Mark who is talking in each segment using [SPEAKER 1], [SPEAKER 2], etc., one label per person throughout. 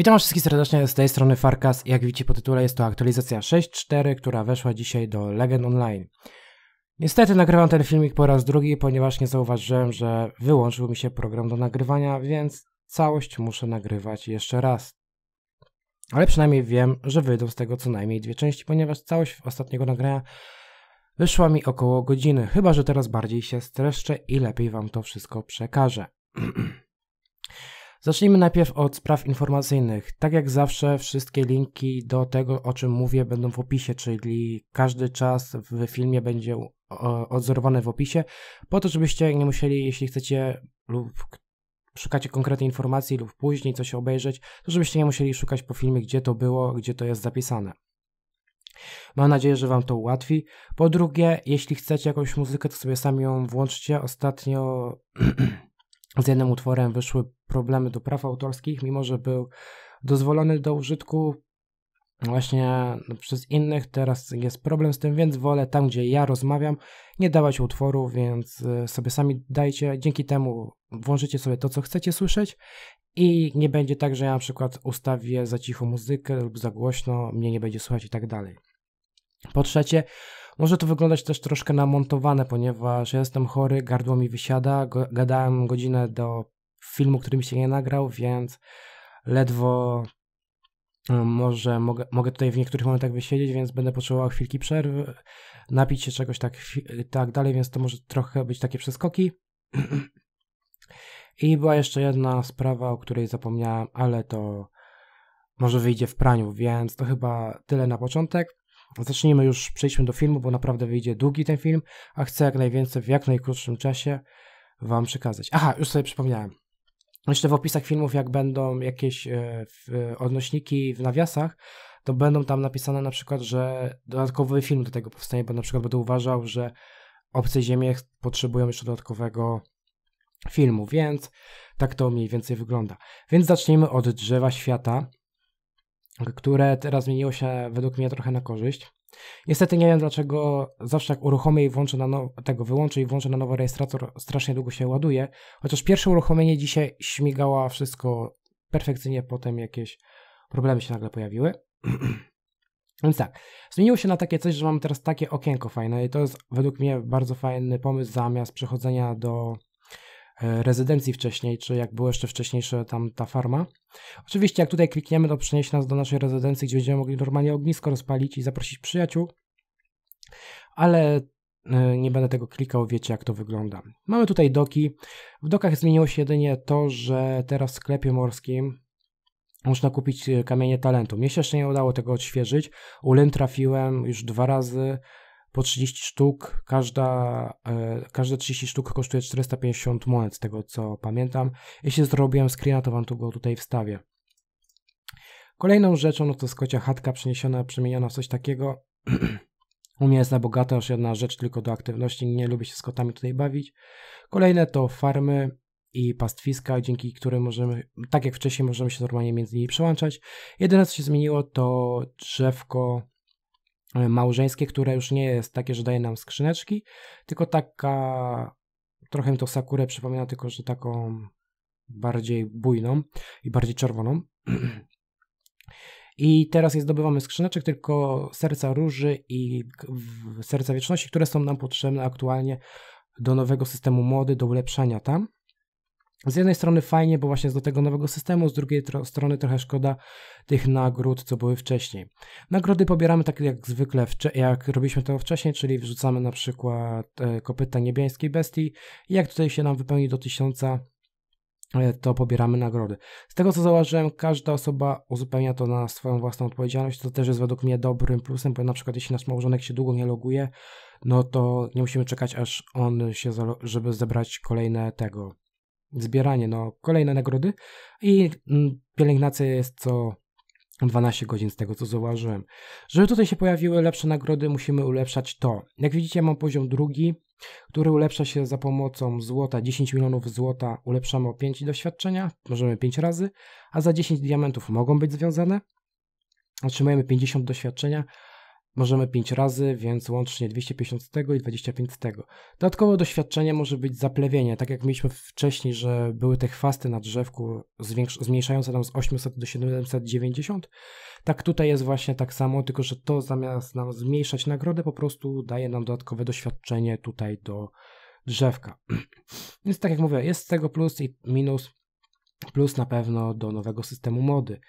[SPEAKER 1] Witam wszystkich serdecznie, z tej strony Farkas. Jak widzicie po tytule jest to aktualizacja 6.4, która weszła dzisiaj do Legend Online. Niestety nagrywam ten filmik po raz drugi, ponieważ nie zauważyłem, że wyłączył mi się program do nagrywania, więc całość muszę nagrywać jeszcze raz. Ale przynajmniej wiem, że wyjdą z tego co najmniej dwie części, ponieważ całość ostatniego nagrania wyszła mi około godziny, chyba że teraz bardziej się streszczę i lepiej wam to wszystko przekażę. Zacznijmy najpierw od spraw informacyjnych. Tak jak zawsze, wszystkie linki do tego, o czym mówię, będą w opisie, czyli każdy czas w filmie będzie odzorowany w opisie, po to, żebyście nie musieli, jeśli chcecie lub szukacie konkretnej informacji lub później coś obejrzeć, to żebyście nie musieli szukać po filmie, gdzie to było, gdzie to jest zapisane. Mam nadzieję, że Wam to ułatwi. Po drugie, jeśli chcecie jakąś muzykę, to sobie sami ją włączcie. Ostatnio z jednym utworem wyszły problemy do praw autorskich, mimo że był dozwolony do użytku właśnie przez innych. Teraz jest problem z tym, więc wolę tam, gdzie ja rozmawiam, nie dawać utworu, więc e, sobie sami dajcie. Dzięki temu włączycie sobie to, co chcecie słyszeć i nie będzie tak, że ja na przykład ustawię za cicho muzykę lub za głośno, mnie nie będzie słychać i tak dalej. Po trzecie, może to wyglądać też troszkę namontowane, ponieważ jestem chory, gardło mi wysiada, go, gadałem godzinę do filmu, który mi się nie nagrał, więc ledwo mm, może mogę, mogę tutaj w niektórych momentach wysiedzieć, więc będę potrzebował chwilki przerwy, napić się czegoś tak, tak dalej, więc to może trochę być takie przeskoki. I była jeszcze jedna sprawa, o której zapomniałem, ale to może wyjdzie w praniu, więc to chyba tyle na początek zacznijmy już, przejdźmy do filmu, bo naprawdę wyjdzie długi ten film, a chcę jak najwięcej w jak najkrótszym czasie Wam przekazać. Aha, już sobie przypomniałem. Jeszcze w opisach filmów, jak będą jakieś e, odnośniki w nawiasach, to będą tam napisane na przykład, że dodatkowy film do tego powstanie, bo na przykład będę uważał, że obce ziemie potrzebują jeszcze dodatkowego filmu, więc tak to mniej więcej wygląda. Więc zacznijmy od drzewa świata które teraz zmieniło się według mnie trochę na korzyść. Niestety nie wiem dlaczego zawsze jak uruchomię i włączę na nowo, tego wyłączę i włączę na nowo rejestrator, strasznie długo się ładuje. Chociaż pierwsze uruchomienie dzisiaj śmigało wszystko perfekcyjnie, potem jakieś problemy się nagle pojawiły. Więc tak, zmieniło się na takie coś, że mamy teraz takie okienko fajne i to jest według mnie bardzo fajny pomysł zamiast przechodzenia do E, rezydencji wcześniej, czy jak było jeszcze wcześniejsze tam ta farma. Oczywiście jak tutaj klikniemy, to przeniesie nas do naszej rezydencji, gdzie będziemy mogli normalnie ognisko rozpalić i zaprosić przyjaciół, ale e, nie będę tego klikał, wiecie jak to wygląda. Mamy tutaj doki. W dokach zmieniło się jedynie to, że teraz w sklepie morskim można kupić e, kamienie talentu. Mnie się jeszcze nie udało tego odświeżyć. U Lynn trafiłem już dwa razy po 30 sztuk. Każda, e, każde 30 sztuk kosztuje 450 monet, z tego co pamiętam. Jeśli zrobiłem screena, to wam tu go tutaj wstawię. Kolejną rzeczą no to skocia chatka przeniesiona, przemieniona w coś takiego. U mnie jest na bogata już jedna rzecz tylko do aktywności, nie lubię się z kotami tutaj bawić. Kolejne to farmy i pastwiska, dzięki którym możemy, tak jak wcześniej, możemy się normalnie między nimi przełączać. Jedyne co się zmieniło to drzewko E, małżeńskie, które już nie jest takie, że daje nam skrzyneczki, tylko taka, trochę mi to Sakurę przypomina, tylko że taką bardziej bujną i bardziej czerwoną. I teraz nie zdobywamy skrzyneczek, tylko serca róży i serca wieczności, które są nam potrzebne aktualnie do nowego systemu mody, do ulepszania tam. Z jednej strony fajnie, bo właśnie do tego nowego systemu, z drugiej tro strony trochę szkoda tych nagród, co były wcześniej. Nagrody pobieramy tak jak zwykle, jak robiliśmy to wcześniej, czyli wrzucamy na przykład e, kopyta niebiańskiej bestii. i Jak tutaj się nam wypełni do tysiąca, e, to pobieramy nagrody. Z tego co zauważyłem, każda osoba uzupełnia to na swoją własną odpowiedzialność, to też jest według mnie dobrym plusem, bo na przykład jeśli nasz małżonek się długo nie loguje, no to nie musimy czekać aż on się, żeby zebrać kolejne tego zbieranie no, kolejne nagrody i mm, pielęgnacja jest co 12 godzin z tego co zauważyłem. Żeby tutaj się pojawiły lepsze nagrody, musimy ulepszać to. Jak widzicie, mam poziom drugi, który ulepsza się za pomocą złota 10 milionów złota. Ulepszamy o 5 doświadczenia, możemy 5 razy, a za 10 diamentów mogą być związane. Otrzymujemy 50 doświadczenia, Możemy 5 razy, więc łącznie 250 z tego i 25 z tego. Dodatkowe doświadczenie może być zaplewienie, tak jak mieliśmy wcześniej, że były te chwasty na drzewku zmniejszające nam z 800 do 790. Tak tutaj jest właśnie tak samo, tylko że to zamiast nam zmniejszać nagrodę, po prostu daje nam dodatkowe doświadczenie tutaj do drzewka. Więc tak jak mówię, jest z tego plus i minus. Plus na pewno do nowego systemu mody.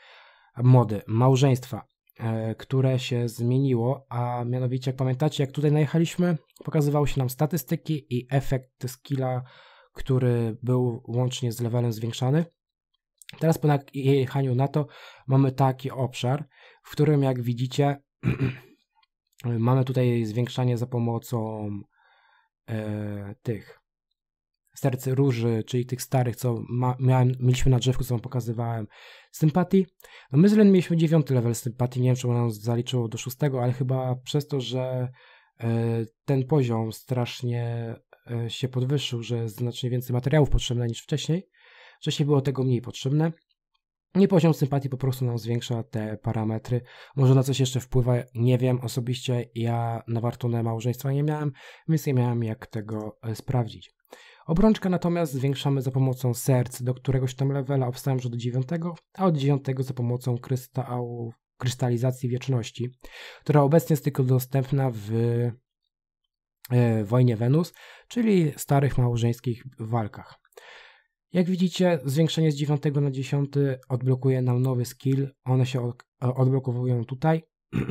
[SPEAKER 1] Mody, małżeństwa. E, które się zmieniło, a mianowicie jak pamiętacie, jak tutaj najechaliśmy, pokazywały się nam statystyki i efekt skilla, który był łącznie z levelem zwiększany. Teraz po jechaniu na to mamy taki obszar, w którym jak widzicie mamy tutaj zwiększanie za pomocą e, tych Serce Róży, czyli tych starych, co ma, miałem, mieliśmy na drzewku, co wam pokazywałem. Sympatii? No my z Len mieliśmy dziewiąty level sympatii, nie wiem, czy ono nam zaliczyło do szóstego, ale chyba przez to, że e, ten poziom strasznie e, się podwyższył, że jest znacznie więcej materiałów potrzebne niż wcześniej. Wcześniej było tego mniej potrzebne. I poziom sympatii po prostu nam zwiększa te parametry. Może na coś jeszcze wpływa, nie wiem. Osobiście ja na wartunę małżeństwa nie miałem, więc nie miałem jak tego e, sprawdzić. Obrączkę natomiast zwiększamy za pomocą serc, do któregoś tam levela obstałem że do 9, a od 9 za pomocą krystalizacji wieczności, która obecnie jest tylko dostępna w e, Wojnie Wenus, czyli starych małżeńskich walkach. Jak widzicie, zwiększenie z 9 na 10 odblokuje nam nowy skill. One się odblokowują tutaj.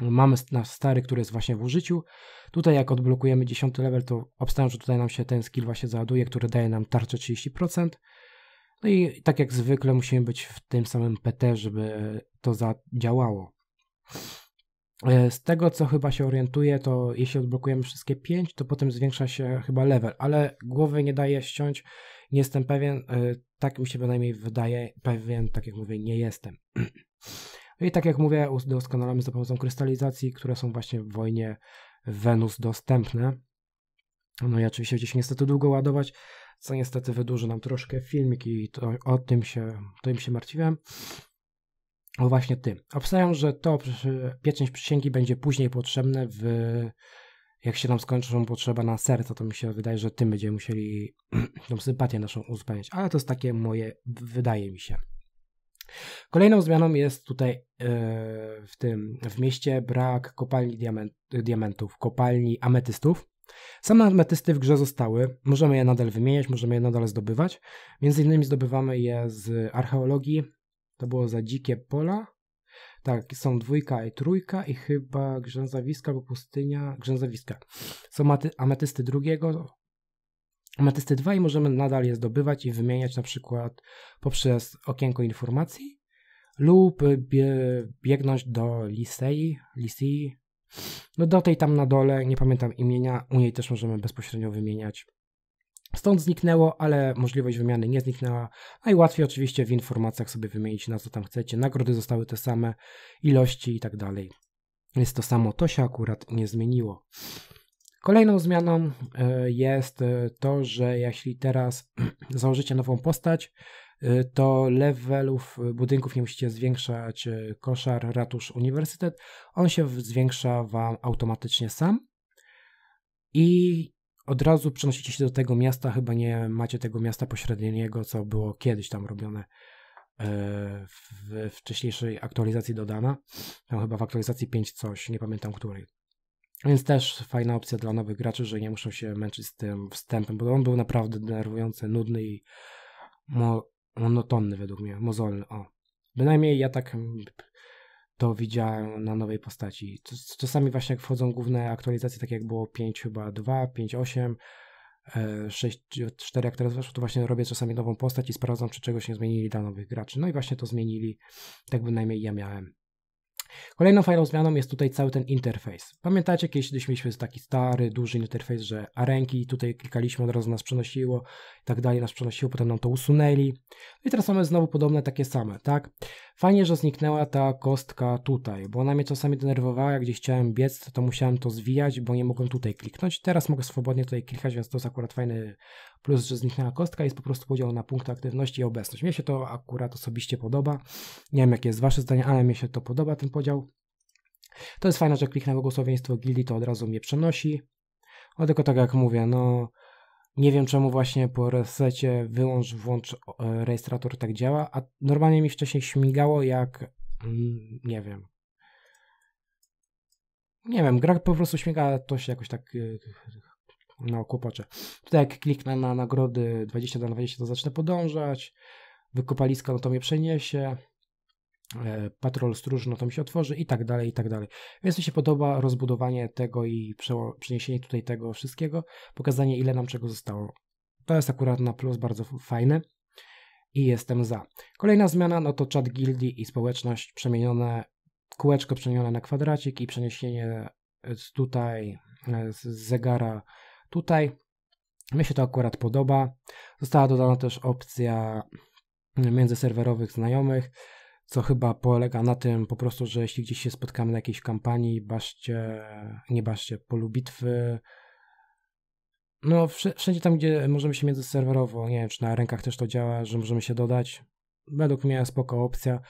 [SPEAKER 1] mamy nasz stary, który jest właśnie w użyciu. Tutaj jak odblokujemy 10 level, to obstawiam, że tutaj nam się ten skill właśnie załaduje, który daje nam tarczę 30%. No i tak jak zwykle musimy być w tym samym PT, żeby e, to zadziałało. E, z tego co chyba się orientuję, to jeśli odblokujemy wszystkie 5, to potem zwiększa się chyba level, ale głowy nie daje ściąć, nie jestem pewien, e, tak mi się bynajmniej wydaje, pewien, tak jak mówię, nie jestem. I tak jak mówię, doskonalamy za pomocą krystalizacji, które są właśnie w wojnie Wenus dostępne. No i oczywiście gdzieś niestety długo ładować, co niestety wydłuży nam troszkę filmik i to, o tym się, tym się martwiłem. O właśnie tym. Obstawiam, że to pieczęć przysięgi będzie później potrzebne w jak się nam skończy, skończą potrzeba na serca, to mi się wydaje, że tym będziemy musieli tą sympatię naszą uzupełniać. Ale to jest takie moje, wydaje mi się. Kolejną zmianą jest tutaj e, w tym w mieście brak kopalni diamentów, kopalni ametystów. Same ametysty w grze zostały, możemy je nadal wymieniać, możemy je nadal zdobywać. Między innymi zdobywamy je z archeologii, to było za dzikie pola. Tak, są dwójka i trójka i chyba grzęzawiska albo pustynia, grzęzawiska. Są ametysty drugiego, Ametysty 2 i możemy nadal je zdobywać i wymieniać na przykład poprzez okienko informacji lub biegnąć do Lisei, Lisei, no do tej tam na dole, nie pamiętam imienia, u niej też możemy bezpośrednio wymieniać. Stąd zniknęło, ale możliwość wymiany nie zniknęła. Najłatwiej no oczywiście w informacjach sobie wymienić na co tam chcecie. Nagrody zostały te same, ilości i tak dalej. Jest to samo, to się akurat nie zmieniło. Kolejną zmianą e, jest e, to, że jeśli teraz założycie nową postać, e, to levelów budynków nie musicie zwiększać koszar, ratusz, uniwersytet. On się zwiększa Wam automatycznie sam. I od razu przenosicie się do tego miasta, chyba nie macie tego miasta pośredniego, co było kiedyś tam robione w wcześniejszej aktualizacji dodana. Tam chyba w aktualizacji 5 coś, nie pamiętam której. Więc też fajna opcja dla nowych graczy, że nie muszą się męczyć z tym wstępem, bo on był naprawdę denerwujący, nudny i mo- monotonny według mnie, mozolny. O. Bynajmniej ja tak to widziałem na nowej postaci. Czasami właśnie jak wchodzą główne aktualizacje, tak jak było 5 chyba 2, 5, 8, 6, 4 jak teraz weszło, to właśnie robię czasami nową postać i sprawdzam, czy czegoś nie zmienili dla nowych graczy. No i właśnie to zmienili, tak bynajmniej ja miałem. Kolejną fajną zmianą jest tutaj cały ten interfejs. Pamiętacie, kiedyś mieliśmy taki stary, duży interfejs, że arenki, tutaj klikaliśmy, od razu nas przenosiło i tak dalej, nas przenosiło, potem nam to usunęli. I teraz mamy znowu podobne, takie same, tak? Fajnie, że zniknęła ta kostka tutaj, bo ona mnie czasami denerwowała, gdzieś chciałem biec, to musiałem to zwijać, bo nie mogłem tutaj kliknąć. Teraz mogę swobodnie tutaj klikać, więc to jest akurat fajny plus, że zniknęła kostka, jest po prostu podział na punkty aktywności i obecność. Mnie się to akurat osobiście podoba. Nie wiem, jakie jest wasze zdanie, ale mnie się to podoba, ten podział. To jest fajne, że kliknę błogosławieństwo gildii, to od razu mnie przenosi. No tylko tak jak mówię, no nie wiem czemu właśnie po resecie wyłącz, włącz e, rejestrator tak działa, a normalnie mi wcześniej śmigało jak, mm, nie wiem, nie wiem, gra po prostu śmiga, to się jakoś tak e, no kłopocze. Tutaj jak kliknę na nagrody 20 na 20 to zacznę podążać, wykopaliska no to mnie przeniesie, E, patrol stróż, no to mi się otworzy i tak dalej, i tak dalej. Więc mi się podoba rozbudowanie tego i przeniesienie tutaj tego wszystkiego, pokazanie ile nam czego zostało. To jest akurat na plus bardzo fajne i jestem za. Kolejna zmiana, no to czat gildii i społeczność przemienione, kółeczko przemienione na kwadracik i przeniesienie e, tutaj, e, z zegara tutaj. Mi się to akurat podoba. Została dodana też opcja mm, międzyserwerowych znajomych co chyba polega na tym po prostu, że jeśli gdzieś się spotkamy na jakiejś kampanii, baszcie, nie baszcie, polu bitwy, no wszędzie tam, gdzie możemy się międzyserwerowo, nie wiem, czy na rękach też to działa, że możemy się dodać, według mnie spoko opcja,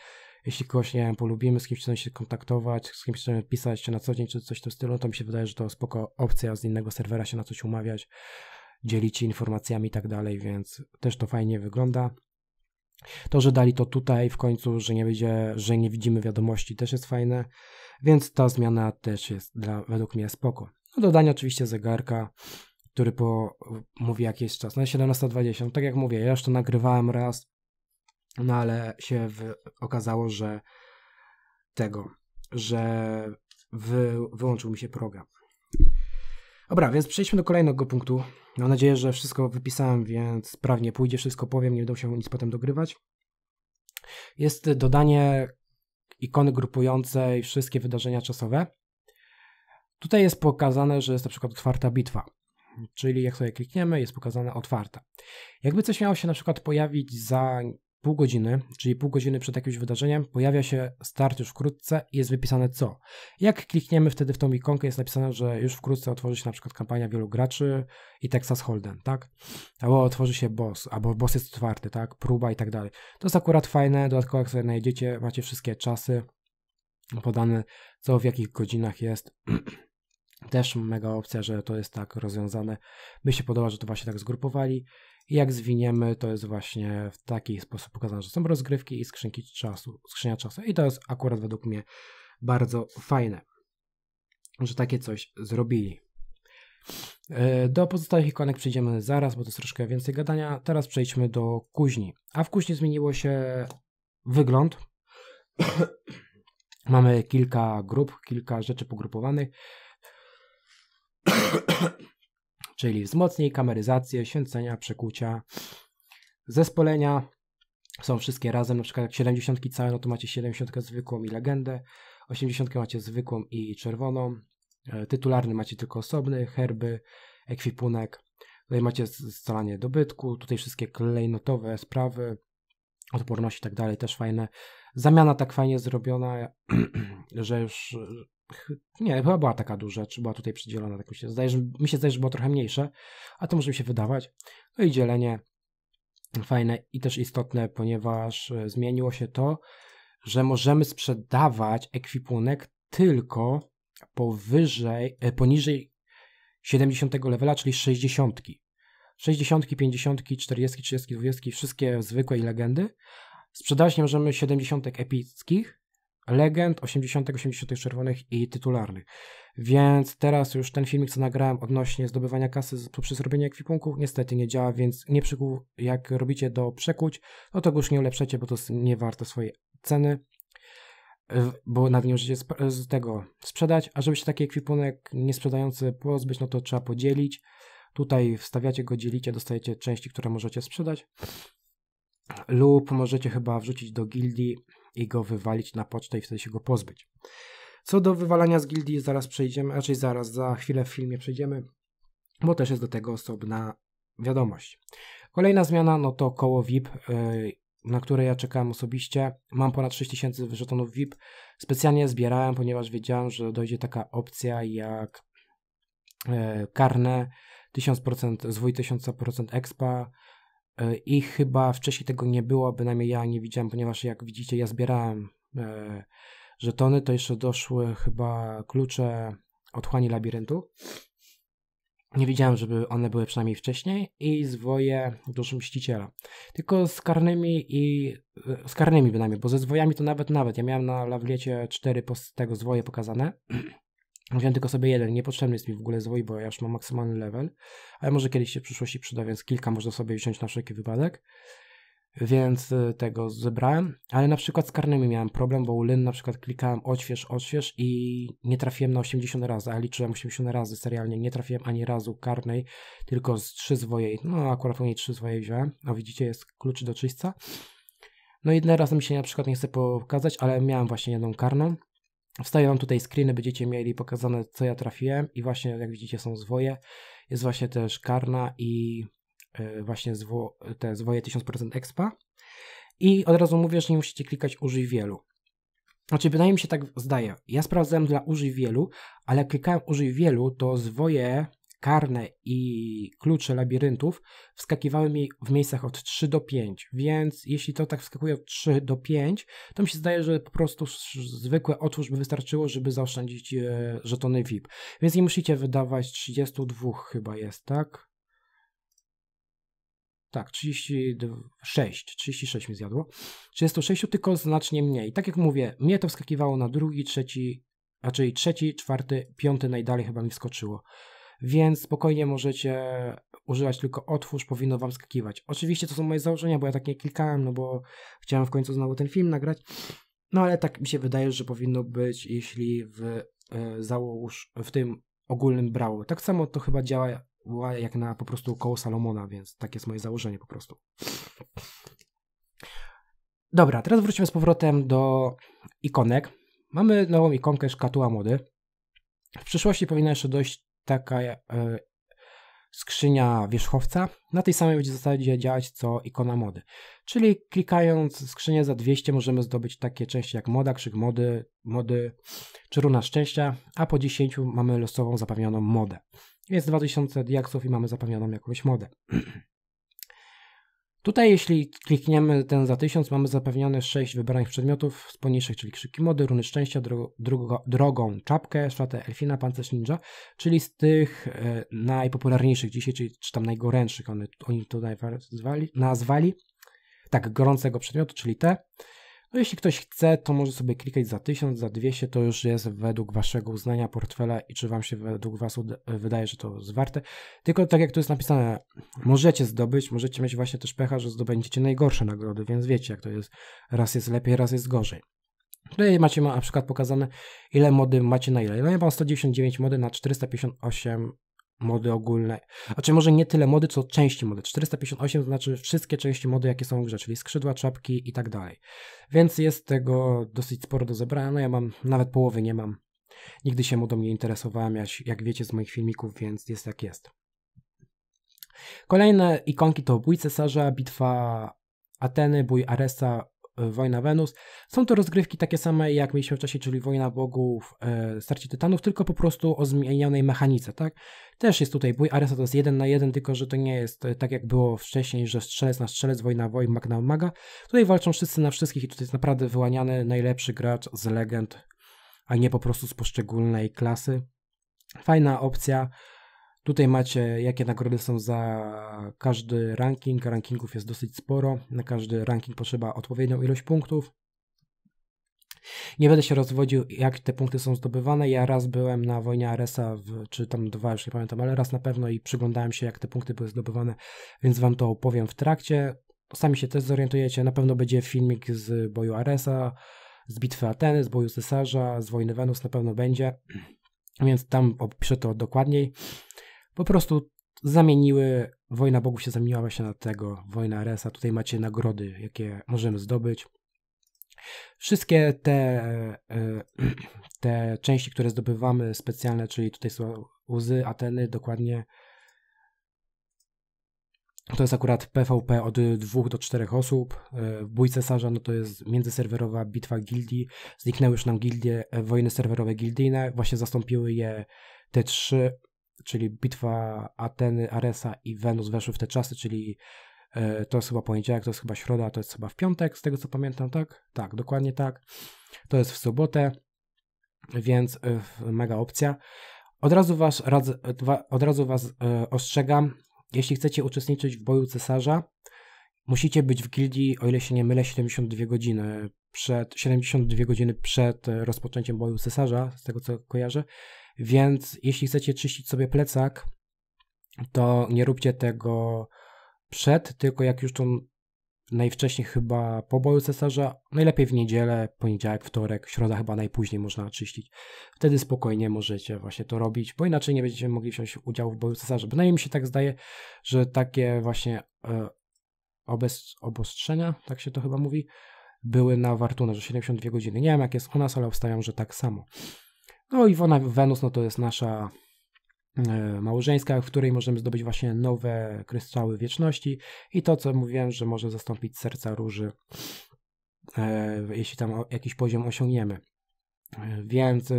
[SPEAKER 1] jeśli kogoś, nie wiem, polubimy, z kimś chcemy się kontaktować, z kimś chcemy pisać, na co dzień, czy coś w tym stylu, to mi się wydaje, że to spoko opcja z innego serwera się na coś umawiać, dzielić się informacjami i tak dalej, więc też to fajnie wygląda. To, że dali to tutaj w końcu, że nie, będzie, że nie widzimy wiadomości też jest fajne, więc ta zmiana też jest dla, według mnie spoko. No, dodanie oczywiście zegarka, który po, mówi jakiś czas, no 17.20, tak jak mówię, ja już to nagrywałem raz, no ale się w, okazało, że tego, że wy, wyłączył mi się program. Dobra, więc przejdźmy do kolejnego punktu. Mam nadzieję, że wszystko wypisałem, więc sprawnie pójdzie, wszystko powiem, nie będą się nic potem dogrywać. Jest dodanie ikony grupującej wszystkie wydarzenia czasowe. Tutaj jest pokazane, że jest na przykład otwarta bitwa, czyli jak sobie klikniemy, jest pokazana otwarta. Jakby coś miało się na przykład pojawić za pół godziny, czyli pół godziny przed jakimś wydarzeniem, pojawia się start już wkrótce i jest wypisane co. Jak klikniemy wtedy w tą ikonkę, jest napisane, że już wkrótce otworzy się na przykład kampania wielu graczy i Texas Hold'em, tak? Albo otworzy się boss, albo boss jest otwarty, tak? Próba i tak dalej. To jest akurat fajne, dodatkowo jak sobie znajdziecie, macie wszystkie czasy podane, co w jakich godzinach jest Też mega opcja, że to jest tak rozwiązane. Mi się podoba, że to właśnie tak zgrupowali. I jak zwiniemy, to jest właśnie w taki sposób pokazane, że są rozgrywki i skrzynki czasu, skrzynia czasu. I to jest akurat według mnie bardzo fajne, że takie coś zrobili. E, do pozostałych ikonek przejdziemy zaraz, bo to jest troszkę więcej gadania. Teraz przejdźmy do kuźni. A w kuźni zmieniło się wygląd. Mamy kilka grup, kilka rzeczy pogrupowanych. czyli wzmocnij, kameryzację, święcenia, przekucia, zespolenia. Są wszystkie razem, na przykład jak 70 całe, no to macie 70 zwykłą i legendę, 80 macie zwykłą i czerwoną, e, tytularny macie tylko osobny, herby, ekwipunek, tutaj macie scalanie dobytku, tutaj wszystkie klejnotowe sprawy, odporności i tak dalej, też fajne. Zamiana tak fajnie zrobiona, że już nie, chyba była taka duża, czy była tutaj przydzielona, tak mi się zdaje, że, mi się zdaje, że była trochę mniejsza, a to może mi się wydawać. No i dzielenie fajne i też istotne, ponieważ e, zmieniło się to, że możemy sprzedawać ekwipunek tylko powyżej, e, poniżej 70 levela, czyli 60. 60, 50, 40, 30, 20, wszystkie zwykłe i legendy. Sprzedawać nie możemy 70 epickich, legend 80., 80. czerwonych i tytularnych. Więc teraz już ten filmik, co nagrałem odnośnie zdobywania kasy poprzez robienie ekwipunku, niestety nie działa, więc nie przykuł, jak robicie do przekuć, no to go już nie ulepszycie, bo to nie warte swojej ceny, bo nawet nie możecie z tego sprzedać, a żeby się taki ekwipunek niesprzedający pozbyć, no to trzeba podzielić. Tutaj wstawiacie go, dzielicie, dostajecie części, które możecie sprzedać lub możecie chyba wrzucić do gildii i go wywalić na pocztę i wtedy się go pozbyć. Co do wywalania z gildii, zaraz przejdziemy, raczej zaraz, za chwilę w filmie przejdziemy, bo też jest do tego osobna wiadomość. Kolejna zmiana no to koło VIP, y, na które ja czekałem osobiście. Mam ponad 6000 żetonów VIP. Specjalnie zbierałem, ponieważ wiedziałem, że dojdzie taka opcja jak y, karne 1000%, zwój 1000% expa, E, I chyba wcześniej tego nie było, bynajmniej ja nie widziałem, ponieważ jak widzicie, ja zbierałem e, żetony, to jeszcze doszły chyba klucze odchłani labiryntu. Nie widziałem, żeby one były przynajmniej wcześniej i zwoje duszy mściciela. Tylko z karnymi i e, z karnymi bynajmniej, bo ze zwojami to nawet nawet. Ja miałem na lawlecie cztery tego zwoje pokazane. Mówiłem tylko sobie jeden, niepotrzebny jest mi w ogóle zwój, bo ja już mam maksymalny level, ale może kiedyś się w przyszłości przyda, więc kilka można sobie wziąć na wszelki wypadek. Więc e, tego zebrałem, ale na przykład z karnymi miałem problem, bo u Lyn na przykład klikałem odśwież, odśwież i nie trafiłem na 80 razy, a liczyłem 80 razy serialnie, nie trafiłem ani razu karnej, tylko z 3 zwoje, no akurat u niej 3 zwoje wziąłem, a widzicie jest klucz do czyśca. No i razem mi się na przykład nie chcę pokazać, ale miałem właśnie jedną karną, Wstają tutaj screeny, będziecie mieli pokazane, co ja trafiłem i właśnie, jak widzicie, są zwoje. Jest właśnie też karna i e, właśnie zwo, te zwoje 1000% expa. I od razu mówię, że nie musicie klikać użyj wielu. Znaczy, wydaje mi się tak zdaje. Ja sprawdzałem dla użyj wielu, ale klikałem użyj wielu, to zwoje karne i klucze labiryntów wskakiwały mi w miejscach od 3 do 5, więc jeśli to tak wskakuje od 3 do 5, to mi się zdaje, że po prostu zwykłe otwórz by wystarczyło, żeby zaoszczędzić e, żetony VIP. Więc nie musicie wydawać 32 chyba jest, tak? Tak, 36, 36 mi zjadło. 36, tylko znacznie mniej. Tak jak mówię, mnie to wskakiwało na drugi, trzeci, raczej trzeci, czwarty, piąty najdalej chyba mi wskoczyło więc spokojnie możecie używać tylko otwórz, powinno wam skakiwać. Oczywiście to są moje założenia, bo ja tak nie klikałem, no bo chciałem w końcu znowu ten film nagrać. No ale tak mi się wydaje, że powinno być, jeśli w y, załóż, w tym ogólnym brało. Tak samo to chyba działa jak na po prostu koło Salomona, więc takie jest moje założenie po prostu. Dobra, teraz wrócimy z powrotem do ikonek. Mamy nową ikonkę szkatuła mody. W przyszłości powinna jeszcze dojść taka e, skrzynia wierzchowca na tej samej będzie zasadzie działać co ikona mody. Czyli klikając skrzynię za 200 możemy zdobyć takie części jak moda, krzyk mody, mody czy runa szczęścia, a po 10 mamy losową zapewnioną modę. Jest 2000 diaksów i mamy zapewnioną jakąś modę. Tutaj jeśli klikniemy ten za 1000 mamy zapewnione 6 wybranych przedmiotów z poniższych, czyli krzyki mody, runy szczęścia, drogo, drogo, drogą czapkę, szatę elfina, pancerz ninja, czyli z tych e, najpopularniejszych dzisiaj, czyli, czy tam najgorętszych, one, oni to nazwali, tak, gorącego przedmiotu, czyli te, no jeśli ktoś chce, to może sobie klikać za 1000, za 200, to już jest według waszego uznania portfela i czy wam się według was wydaje, że to zwarte. Tylko tak jak tu jest napisane, możecie zdobyć, możecie mieć właśnie też pecha, że zdobędziecie najgorsze nagrody, więc wiecie jak to jest, raz jest lepiej, raz jest gorzej. Tutaj no macie na przykład pokazane, ile mody macie na ile. No ja mam 199 mody na 458 mody a Znaczy może nie tyle mody, co części mody. 458 znaczy wszystkie części mody, jakie są w grze, czyli skrzydła, czapki i tak dalej. Więc jest tego dosyć sporo do zebrania. No ja mam, nawet połowy nie mam. Nigdy się modą nie interesowałem, jak wiecie z moich filmików, więc jest jak jest. Kolejne ikonki to bój cesarza, bitwa Ateny, bój Aresa, E, wojna Wenus. Są to rozgrywki takie same jak mieliśmy wcześniej, czyli Wojna Bogów, e, Starcie Tytanów, tylko po prostu o zmienionej mechanice, tak? Też jest tutaj bój Aresa, to jest jeden na jeden, tylko że to nie jest e, tak jak było wcześniej, że strzelec na strzelec, wojna Woj mag na maga. Tutaj walczą wszyscy na wszystkich i tutaj jest naprawdę wyłaniany najlepszy gracz z legend, a nie po prostu z poszczególnej klasy. Fajna opcja. Tutaj macie, jakie nagrody są za każdy ranking. Rankingów jest dosyć sporo. Na każdy ranking potrzeba odpowiednią ilość punktów. Nie będę się rozwodził, jak te punkty są zdobywane. Ja raz byłem na wojnie Aresa, w, czy tam dwa, już nie pamiętam, ale raz na pewno i przyglądałem się, jak te punkty były zdobywane, więc wam to opowiem w trakcie. Sami się też zorientujecie. Na pewno będzie filmik z boju Aresa, z bitwy Ateny, z boju Cesarza, z wojny Wenus na pewno będzie, więc tam opiszę to dokładniej po prostu zamieniły, wojna Bogu się zamieniła właśnie na tego, wojna Resa, tutaj macie nagrody, jakie możemy zdobyć. Wszystkie te, e, te części, które zdobywamy specjalne, czyli tutaj są łzy, Ateny, dokładnie to jest akurat PvP od 2 do 4 osób. E, bój cesarza no to jest międzyserwerowa bitwa gildii. Zniknęły już nam gildie, e, wojny serwerowe gildyjne. Właśnie zastąpiły je te trzy czyli bitwa Ateny, Aresa i Wenus weszły w te czasy, czyli e, to jest chyba poniedziałek, to jest chyba środa, to jest chyba w piątek, z tego co pamiętam, tak? Tak, dokładnie tak. To jest w sobotę, więc e, mega opcja. Od razu was, raz, e, od razu was ostrzegam, jeśli chcecie uczestniczyć w boju cesarza, musicie być w gildii, o ile się nie mylę, 72 godziny przed, 72 godziny przed e, rozpoczęciem boju cesarza, z tego co kojarzę. Więc jeśli chcecie czyścić sobie plecak, to nie róbcie tego przed, tylko jak już to najwcześniej chyba po boju cesarza, najlepiej w niedzielę, poniedziałek, wtorek, środa chyba najpóźniej można czyścić. Wtedy spokojnie możecie właśnie to robić, bo inaczej nie będziecie mogli wziąć udziału w boju cesarza. Bynajmniej mi się tak zdaje, że takie właśnie e, obostrzenia, tak się to chyba mówi, były na Wartunę, że 72 godziny. Nie wiem, jak jest u nas, ale obstawiam, że tak samo. No i wona, Wenus, no to jest nasza e, małżeńska, w której możemy zdobyć właśnie nowe kryształy wieczności i to, co mówiłem, że może zastąpić serca róży, e, jeśli tam jakiś poziom osiągniemy. E, więc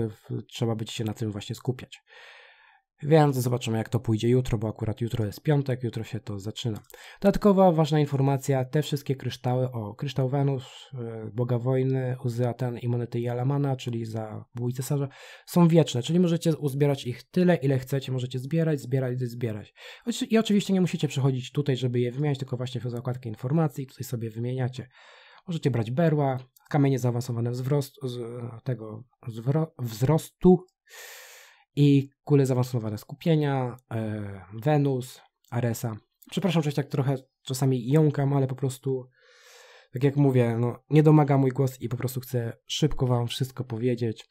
[SPEAKER 1] trzeba być się na tym właśnie skupiać. Więc zobaczymy, jak to pójdzie jutro, bo akurat jutro jest piątek, jutro się to zaczyna. Dodatkowa ważna informacja: te wszystkie kryształy, o kryształ Wenus, e, Boga Wojny, Aten i monety Jalamana, czyli za bój cesarza, są wieczne, czyli możecie uzbierać ich tyle, ile chcecie. Możecie zbierać, zbierać, zbierać. I oczywiście nie musicie przychodzić tutaj, żeby je wymieniać, tylko właśnie w zakładkę informacji, tutaj sobie wymieniacie. Możecie brać berła, kamienie zaawansowane wzrost, z, tego wzrostu i kule zaawansowane skupienia, e, Wenus, Aresa. Przepraszam, że tak trochę czasami jąkam, ale po prostu, tak jak mówię, no, nie domaga mój głos i po prostu chcę szybko Wam wszystko powiedzieć,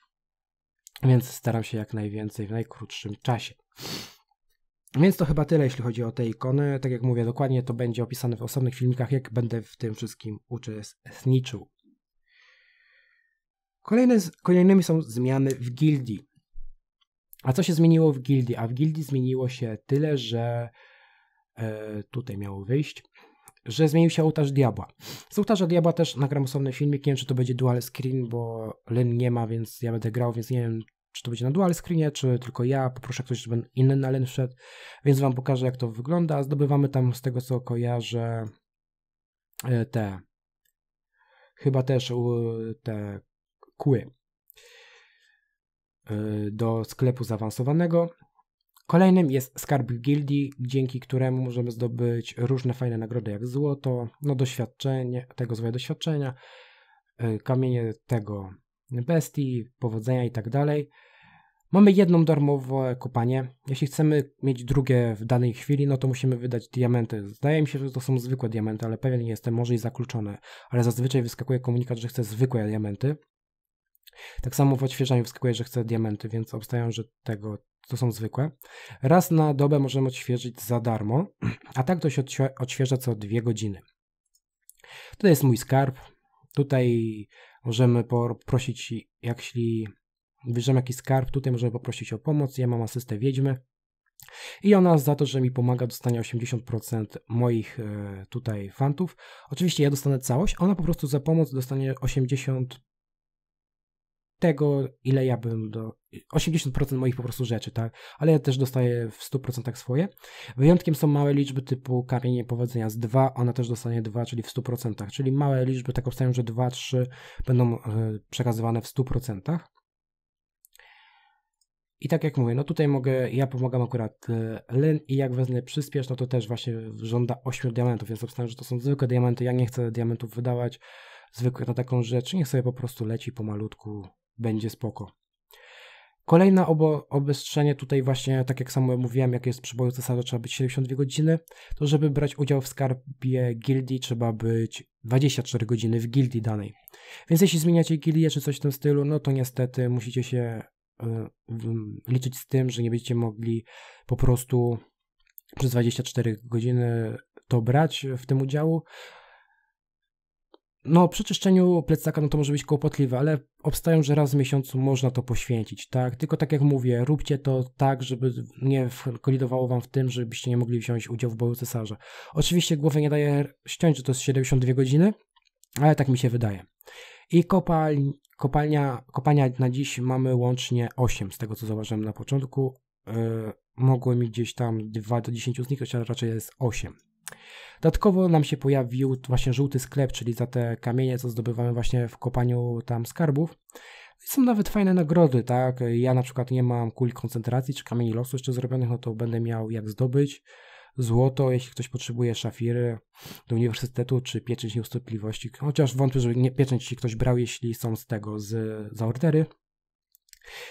[SPEAKER 1] więc staram się jak najwięcej w najkrótszym czasie. Więc to chyba tyle, jeśli chodzi o te ikony. Tak jak mówię, dokładnie to będzie opisane w osobnych filmikach, jak będę w tym wszystkim uczestniczył. Kolejne, kolejnymi są zmiany w gildii. A co się zmieniło w gildii? A w gildii zmieniło się tyle, że e, tutaj miało wyjść, że zmienił się ołtarz diabła. Z ołtarza diabła też nagram osobny filmik, nie wiem czy to będzie dual screen, bo Len nie ma, więc ja będę grał, więc nie wiem czy to będzie na dual screenie, czy tylko ja, poproszę ktoś, żeby inny na Len wszedł, więc wam pokażę jak to wygląda. Zdobywamy tam z tego co kojarzę e, te chyba też te kły Y, do sklepu zaawansowanego. Kolejnym jest skarb gildii, dzięki któremu możemy zdobyć różne fajne nagrody jak złoto, no doświadczenie, tego złe doświadczenia, y, kamienie tego bestii, powodzenia i tak dalej. Mamy jedną darmowe kopanie. Jeśli chcemy mieć drugie w danej chwili, no to musimy wydać diamenty. Zdaje mi się, że to są zwykłe diamenty, ale pewien nie jestem, może i zakluczone. Ale zazwyczaj wyskakuje komunikat, że chcę zwykłe diamenty. Tak samo w odświeżaniu wskakuje, że chce diamenty, więc obstają, że tego to są zwykłe. Raz na dobę możemy odświeżyć za darmo, a tak to się odświeża co dwie godziny. Tutaj jest mój skarb. Tutaj możemy poprosić, jeśli wybierzemy jakiś skarb, tutaj możemy poprosić o pomoc. Ja mam asystę wiedźmy. I ona za to, że mi pomaga, dostanie 80% moich e, tutaj fantów. Oczywiście ja dostanę całość, ona po prostu za pomoc dostanie 80% tego, ile ja bym do 80% moich po prostu rzeczy, tak? Ale ja też dostaję w 100% swoje. Wyjątkiem są małe liczby typu kamienie powodzenia z 2, ona też dostanie 2, czyli w 100%. Czyli małe liczby tak obstawiam, że 2, 3 będą e, przekazywane w 100%. I tak jak mówię, no tutaj mogę, ja pomagam akurat e, Lyn i jak wezmę przyspiesz, no to też właśnie żąda 8 diamentów, więc obstawiam, że to są zwykłe diamenty, ja nie chcę diamentów wydawać zwykłych na taką rzecz, niech sobie po prostu leci pomalutku, będzie spoko. Kolejne obo, obostrzenie tutaj właśnie, tak jak samo mówiłem, jak jest przy boju cesarza, trzeba być 72 godziny, to żeby brać udział w skarbie gildii, trzeba być 24 godziny w gildii danej. Więc jeśli zmieniacie gildię czy coś w tym stylu, no to niestety musicie się y, y, liczyć z tym, że nie będziecie mogli po prostu przez 24 godziny to brać w tym udziału, no, przy czyszczeniu plecaka no to może być kłopotliwe, ale obstają, że raz w miesiącu można to poświęcić, tak? Tylko tak jak mówię, róbcie to tak, żeby nie kolidowało wam w tym, żebyście nie mogli wziąć udziału w boju cesarza. Oczywiście głowy nie daje ściąć, że to jest 72 godziny, ale tak mi się wydaje. I kopalń, kopalnia, kopalnia na dziś mamy łącznie 8, z tego co zauważyłem na początku. Yy, mogły mi gdzieś tam 2 do 10 zniknąć, ale raczej jest 8. Dodatkowo nam się pojawił właśnie żółty sklep, czyli za te kamienie, co zdobywamy właśnie w kopaniu tam skarbów. No są nawet fajne nagrody, tak? Ja na przykład nie mam kuli koncentracji czy kamieni losu jeszcze zrobionych, no to będę miał jak zdobyć. Złoto, jeśli ktoś potrzebuje szafiry do uniwersytetu, czy pieczęć nieustępliwości, chociaż wątpię, że nie, pieczęć ktoś brał, jeśli są z tego, z, z ordery.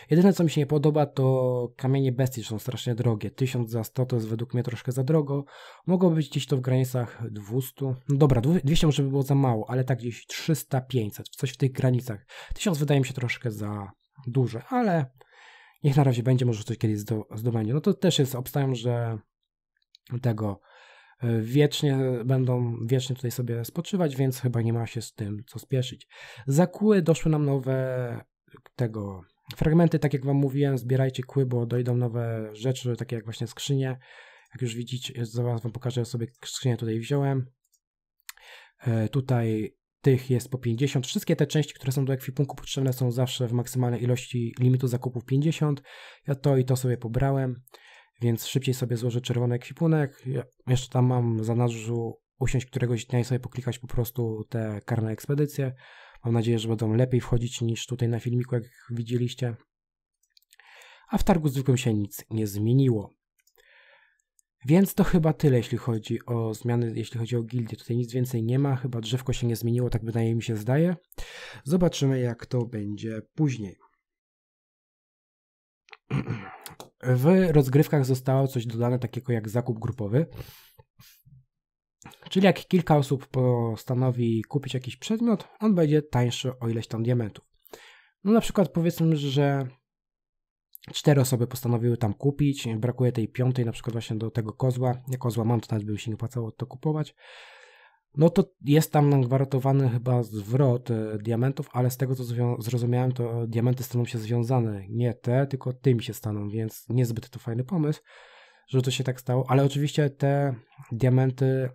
[SPEAKER 1] Jedyne, co mi się nie podoba, to kamienie bestii, są strasznie drogie. 1000 za 100 to jest według mnie troszkę za drogo. Mogło być gdzieś to w granicach 200. No dobra, 200 może by było za mało, ale tak gdzieś 300, 500, coś w tych granicach. 1000 wydaje mi się troszkę za duże, ale niech na razie będzie, może coś kiedyś zdobędzie. No to też jest, obstawiam, że tego e, wiecznie będą wiecznie tutaj sobie spoczywać, więc chyba nie ma się z tym co spieszyć. Za doszły nam nowe tego Fragmenty, tak jak Wam mówiłem, zbierajcie kły, bo dojdą nowe rzeczy, takie jak właśnie skrzynie. Jak już widzicie, zaraz Wam pokażę, sobie skrzynię tutaj wziąłem. E, tutaj tych jest po 50. Wszystkie te części, które są do ekwipunku potrzebne są zawsze w maksymalnej ilości limitu zakupów 50. Ja to i to sobie pobrałem, więc szybciej sobie złożę czerwony ekwipunek. Ja jeszcze tam mam w zanadrzu usiąść któregoś dnia i sobie poklikać po prostu te karne ekspedycje. Mam nadzieję, że będą lepiej wchodzić niż tutaj na filmiku, jak widzieliście. A w targu zwykłym się nic nie zmieniło. Więc to chyba tyle, jeśli chodzi o zmiany, jeśli chodzi o gildię. Tutaj nic więcej nie ma, chyba drzewko się nie zmieniło, tak wydaje mi się zdaje. Zobaczymy, jak to będzie później. W rozgrywkach zostało coś dodane takiego jak zakup grupowy. Czyli jak kilka osób postanowi kupić jakiś przedmiot, on będzie tańszy o ileś tam diamentów. No na przykład powiedzmy, że cztery osoby postanowiły tam kupić, brakuje tej piątej na przykład właśnie do tego kozła. Ja kozła mam, to nawet by mi się nie opłacało to kupować. No to jest tam gwarantowany chyba zwrot e, diamentów, ale z tego co zrozumiałem, to diamenty staną się związane. Nie te, tylko tymi się staną, więc niezbyt to fajny pomysł, że to się tak stało. Ale oczywiście te diamenty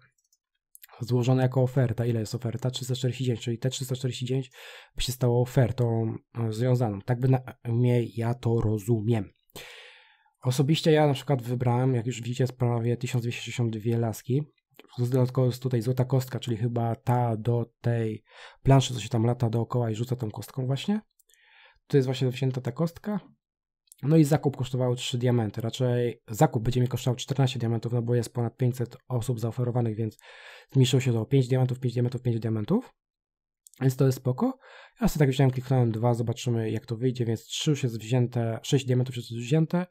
[SPEAKER 1] złożone jako oferta. Ile jest oferta? 349, czyli te 349 by się stało ofertą e, związaną. Tak by na, mnie ja to rozumiem. Osobiście ja na przykład wybrałem, jak już widzicie, prawie 1262 laski. Dodatkowo jest tutaj złota kostka, czyli chyba ta do tej planszy, co się tam lata dookoła i rzuca tą kostką właśnie. Tu jest właśnie wzięta ta kostka no i zakup kosztował 3 diamenty. Raczej zakup będzie mi kosztował 14 diamentów, no bo jest ponad 500 osób zaoferowanych, więc zmniejszył się to o 5 diamentów, 5 diamentów, 5 diamentów. Więc to jest spoko. Ja sobie tak wziąłem, kliknąłem dwa, zobaczymy jak to wyjdzie, więc 3 już jest wzięte, 6 diamentów już jest wzięte,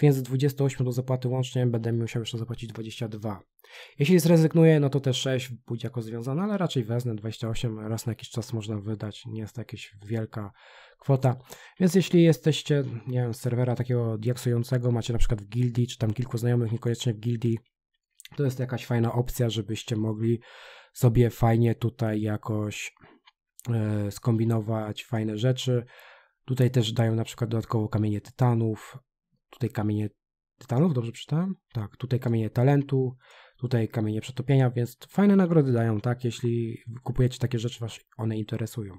[SPEAKER 1] więc z 28 do zapłaty łącznie będę musiał jeszcze zapłacić 22. Jeśli zrezygnuję, no to te 6 pójdzie jako związane, ale raczej wezmę 28, raz na jakiś czas można wydać, nie jest to jakaś wielka kwota. Więc jeśli jesteście, nie wiem, z serwera takiego diaksującego, macie na przykład w gildii, czy tam kilku znajomych, niekoniecznie w gildii, to jest jakaś fajna opcja, żebyście mogli sobie fajnie tutaj jakoś E, skombinować fajne rzeczy. Tutaj też dają na przykład dodatkowo kamienie tytanów, tutaj kamienie tytanów, dobrze czytałem? Tak, tutaj kamienie talentu, tutaj kamienie przetopienia, więc fajne nagrody dają, tak, jeśli kupujecie takie rzeczy, was one interesują.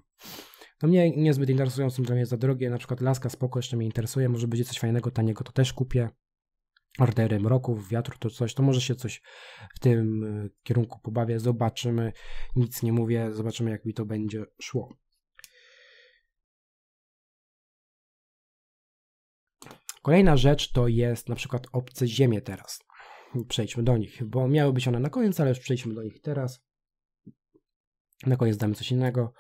[SPEAKER 1] No mnie niezbyt interesują, są dla mnie za drogie, na przykład laska spoko jeszcze mnie interesuje, może będzie coś fajnego, taniego to też kupię. Ordery mroków, wiatru, to coś, to może się coś w tym y, kierunku pobawię. Zobaczymy. Nic nie mówię, zobaczymy, jak mi to będzie szło. Kolejna rzecz to jest na przykład obce ziemie teraz. Przejdźmy do nich, bo miały być one na koniec, ale już przejdźmy do nich teraz. Na koniec damy coś innego.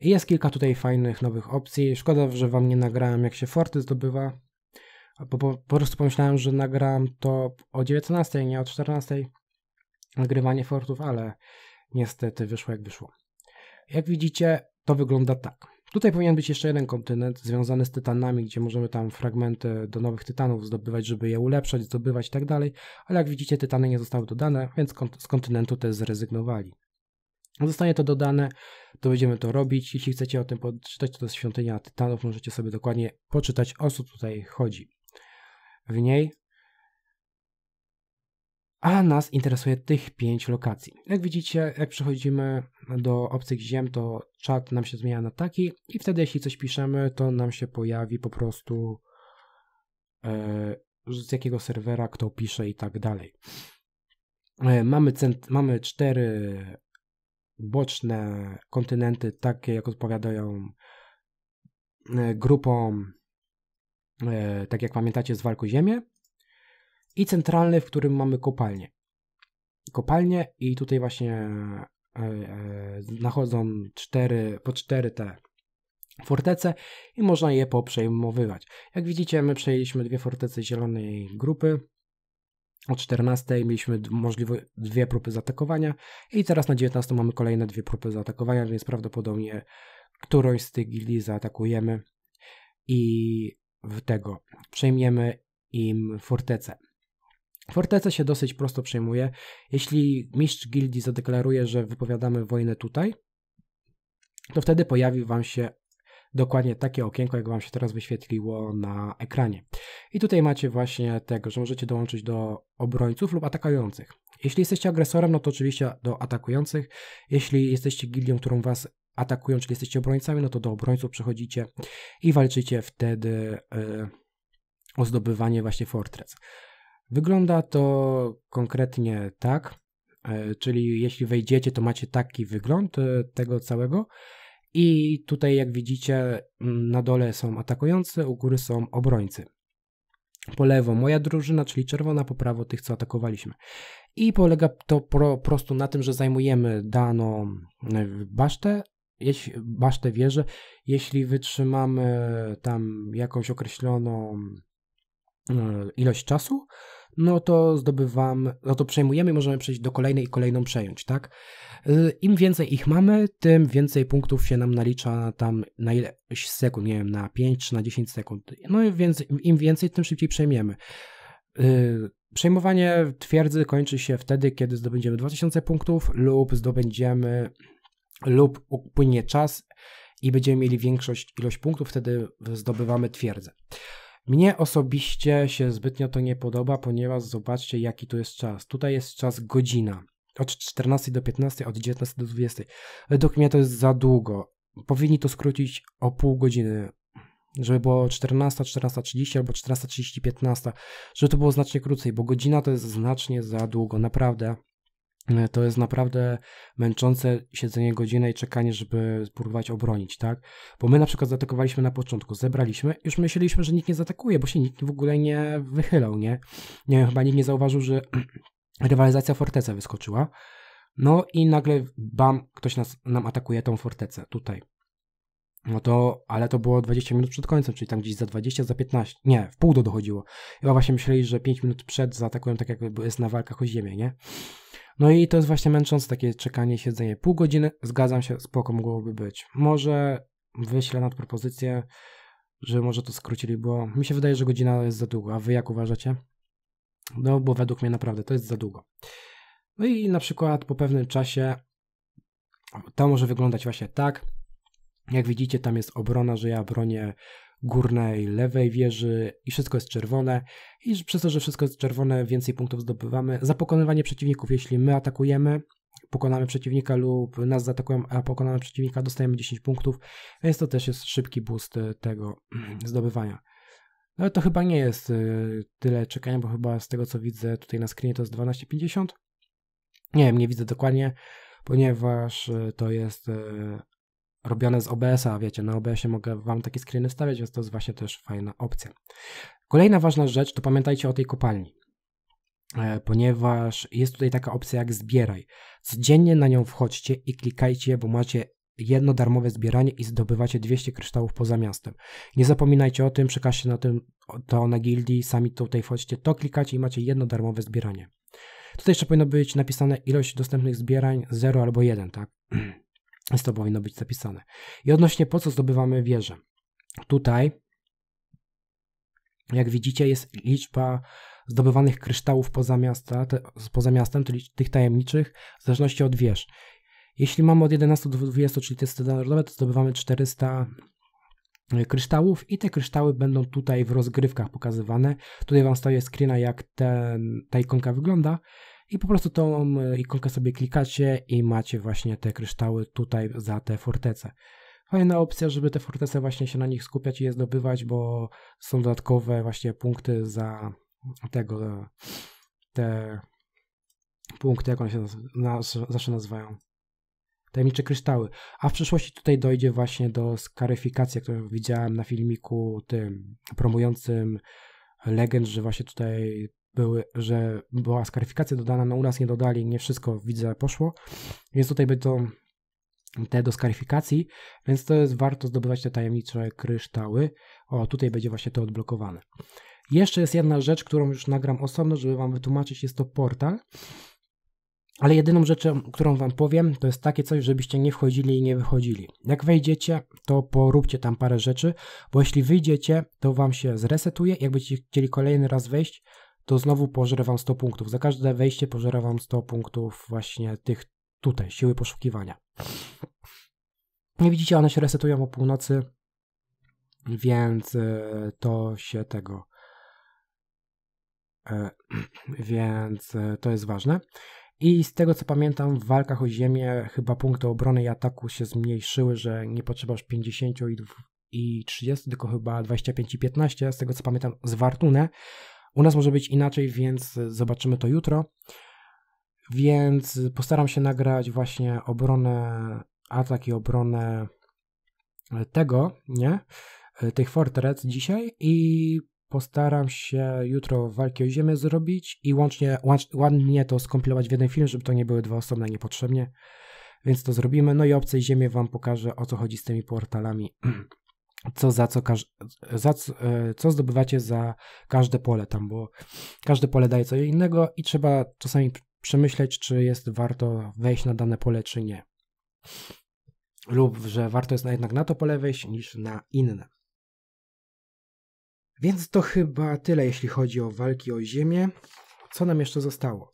[SPEAKER 1] I jest kilka tutaj fajnych nowych opcji. Szkoda, że wam nie nagrałem jak się forty zdobywa bo po, po prostu pomyślałem, że nagram to o 19, nie o 14. Nagrywanie fortów, ale niestety wyszło jak wyszło. Jak widzicie, to wygląda tak. Tutaj powinien być jeszcze jeden kontynent związany z tytanami, gdzie możemy tam fragmenty do nowych tytanów zdobywać, żeby je ulepszać, zdobywać i tak dalej, ale jak widzicie, tytany nie zostały dodane, więc z kontynentu też zrezygnowali. Zostanie to dodane, to będziemy to robić. Jeśli chcecie o tym poczytać, to jest świątynia tytanów, możecie sobie dokładnie poczytać o co tutaj chodzi w niej. A nas interesuje tych pięć lokacji. Jak widzicie, jak przechodzimy do obcych ziem, to czat nam się zmienia na taki i wtedy jeśli coś piszemy, to nam się pojawi po prostu e, z jakiego serwera kto pisze i tak dalej. E, mamy, cent, mamy cztery boczne kontynenty, takie jak odpowiadają e, grupom E, tak jak pamiętacie z walku ziemię i centralny, w którym mamy kopalnię. Kopalnie i tutaj właśnie e, e, nachodzą cztery, po cztery te fortece i można je poprzejmowywać. Jak widzicie, my przejęliśmy dwie fortece zielonej grupy. O 14 mieliśmy możliwe dwie próby zaatakowania i teraz na 19 mamy kolejne dwie próby zaatakowania, więc prawdopodobnie którąś z tych gili zaatakujemy i w tego. Przejmiemy im fortecę. Fortecę się dosyć prosto przejmuje. Jeśli mistrz gildii zadeklaruje, że wypowiadamy wojnę tutaj, to wtedy pojawi Wam się dokładnie takie okienko, jak Wam się teraz wyświetliło na ekranie. I tutaj macie właśnie tego, że możecie dołączyć do obrońców lub atakujących. Jeśli jesteście agresorem, no to oczywiście do atakujących. Jeśli jesteście gildią, którą Was atakują, czyli jesteście obrońcami, no to do obrońców przechodzicie i walczycie wtedy e, o zdobywanie właśnie fortrec. Wygląda to konkretnie tak, e, czyli jeśli wejdziecie, to macie taki wygląd e, tego całego. I tutaj, jak widzicie, na dole są atakujący, u góry są obrońcy. Po lewo moja drużyna, czyli czerwona, po prawo tych, co atakowaliśmy. I polega to po prostu na tym, że zajmujemy daną basztę jeśli masz tę wieżę, jeśli wytrzymamy tam jakąś określoną e, ilość czasu, no to zdobywamy, no to przejmujemy i możemy przejść do kolejnej i kolejną przejąć, tak? E, Im więcej ich mamy, tym więcej punktów się nam nalicza tam na ileś sekund, nie wiem, na 5 czy na 10 sekund. No i więc, im więcej, tym szybciej przejmiemy. E, przejmowanie twierdzy kończy się wtedy, kiedy zdobędziemy 2000 punktów lub zdobędziemy lub upłynie czas i będziemy mieli większość ilość punktów, wtedy zdobywamy twierdzę. Mnie osobiście się zbytnio to nie podoba, ponieważ zobaczcie jaki tu jest czas. Tutaj jest czas godzina. Od 14 do 15, od 19 do 20. Według mnie to jest za długo. Powinni to skrócić o pół godziny, żeby było 14, 14.30 albo 14.30, 15, żeby to było znacznie krócej, bo godzina to jest znacznie za długo, naprawdę. E, to jest naprawdę męczące siedzenie godziny i czekanie, żeby próbować obronić, tak? Bo my na przykład zaatakowaliśmy na początku, zebraliśmy, już myśleliśmy, że nikt nie zaatakuje, bo się nikt w ogóle nie wychylał, nie? Nie wiem, chyba nikt nie zauważył, że rywalizacja fortece wyskoczyła. No i nagle bam, ktoś nas, nam atakuje tą fortecę tutaj. No to, ale to było 20 minut przed końcem, czyli tam gdzieś za 20, za 15, nie, w pół do dochodziło. Chyba właśnie myśleli, że 5 minut przed zaatakują tak jakby jest na walkach o ziemię, nie? No i to jest właśnie męczące takie czekanie, siedzenie pół godziny. Zgadzam się, spoko mogłoby być. Może wyślę nad propozycję, że może to skrócili, bo mi się wydaje, że godzina jest za długo. A wy jak uważacie? No, bo według mnie naprawdę to jest za długo. No i na przykład po pewnym czasie to może wyglądać właśnie tak. Jak widzicie, tam jest obrona, że ja bronię górnej, lewej wieży i wszystko jest czerwone. I przez to, że wszystko jest czerwone, więcej punktów zdobywamy. Za pokonywanie przeciwników, jeśli my atakujemy, pokonamy przeciwnika lub nas zaatakują, a pokonamy przeciwnika, dostajemy 10 punktów, więc to też jest szybki boost e, tego zdobywania. No to chyba nie jest e, tyle czekania, bo chyba z tego co widzę tutaj na screenie to jest 12,50. Nie wiem, nie widzę dokładnie, ponieważ e, to jest robione z OBS-a, wiecie, na OBS-ie mogę wam takie screeny wstawiać, więc to jest właśnie też fajna opcja. Kolejna ważna rzecz to pamiętajcie o tej kopalni, e, ponieważ jest tutaj taka opcja jak zbieraj. Codziennie na nią wchodźcie i klikajcie, bo macie jedno darmowe zbieranie i zdobywacie 200 kryształów poza miastem. Nie zapominajcie o tym, przekażcie na tym to na gildii, sami tutaj wchodźcie, to klikacie i macie jedno darmowe zbieranie. Tutaj jeszcze powinno być napisane ilość dostępnych zbierań 0 albo 1, tak? Więc to powinno być zapisane. I odnośnie po co zdobywamy wieżę. Tutaj, jak widzicie, jest liczba zdobywanych kryształów poza, miasta, te, poza miastem, czyli tych tajemniczych, w zależności od wież. Jeśli mamy od 11 do 20, czyli te standardowe, to zdobywamy 400 e, kryształów i te kryształy będą tutaj w rozgrywkach pokazywane. Tutaj Wam stawię screena, jak ten, ta ikonka wygląda i po prostu tą ikonkę sobie klikacie i macie właśnie te kryształy tutaj za te fortece. Fajna opcja, żeby te fortece właśnie się na nich skupiać i je zdobywać, bo są dodatkowe właśnie punkty za tego, te punkty, jak one się zawsze nazywają tajemnicze kryształy. A w przyszłości tutaj dojdzie właśnie do skaryfikacji, którą widziałem na filmiku tym promującym legend, że właśnie tutaj były, że była skaryfikacja dodana, no u nas nie dodali, nie wszystko widzę poszło, więc tutaj będą te do skaryfikacji, więc to jest warto zdobywać te tajemnicze kryształy. O, tutaj będzie właśnie to odblokowane. Jeszcze jest jedna rzecz, którą już nagram osobno, żeby Wam wytłumaczyć, jest to portal. Ale jedyną rzeczą, którą Wam powiem, to jest takie coś, żebyście nie wchodzili i nie wychodzili. Jak wejdziecie, to poróbcie tam parę rzeczy, bo jeśli wyjdziecie, to Wam się zresetuje. Jak będziecie chcieli kolejny raz wejść, to znowu pożre wam 100 punktów. Za każde wejście pożeram wam 100 punktów właśnie tych tutaj, siły poszukiwania. Nie widzicie, one się resetują o północy, więc e, to się tego... E, więc e, to jest ważne. I z tego co pamiętam, w walkach o ziemię chyba punkty obrony i ataku się zmniejszyły, że nie potrzeba już 50 i, i 30, tylko chyba 25 i 15. Z tego co pamiętam, z Wartunę u nas może być inaczej, więc zobaczymy to jutro. Więc postaram się nagrać właśnie obronę, atak i obronę tego, nie? Tych fortrec dzisiaj i postaram się jutro walki o ziemię zrobić i łącznie, ładnie to skompilować w jeden film, żeby to nie były dwa osobne niepotrzebnie. Więc to zrobimy. No i obcej ziemię wam pokażę o co chodzi z tymi portalami. co, za co, za co, e, co zdobywacie za każde pole tam, bo każde pole daje co innego i trzeba czasami przemyśleć, czy jest warto wejść na dane pole, czy nie. Lub, że warto jest jednak na to pole wejść niż na inne. Więc to chyba tyle, jeśli chodzi o walki o ziemię. Co nam jeszcze zostało?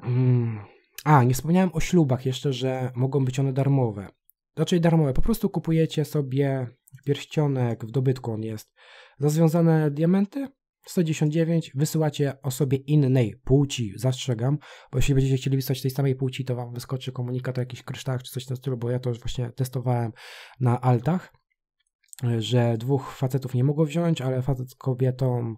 [SPEAKER 1] Hmm. A, nie wspomniałem o ślubach jeszcze, że mogą być one darmowe raczej darmowe. Po prostu kupujecie sobie pierścionek, w dobytku on jest, za związane diamenty, 119, wysyłacie osobie innej płci, zastrzegam, bo jeśli będziecie chcieli wysłać tej samej płci, to wam wyskoczy komunikat o jakichś kryształach czy coś na stylu, bo ja to już właśnie testowałem na altach, że dwóch facetów nie mogło wziąć, ale facet z kobietą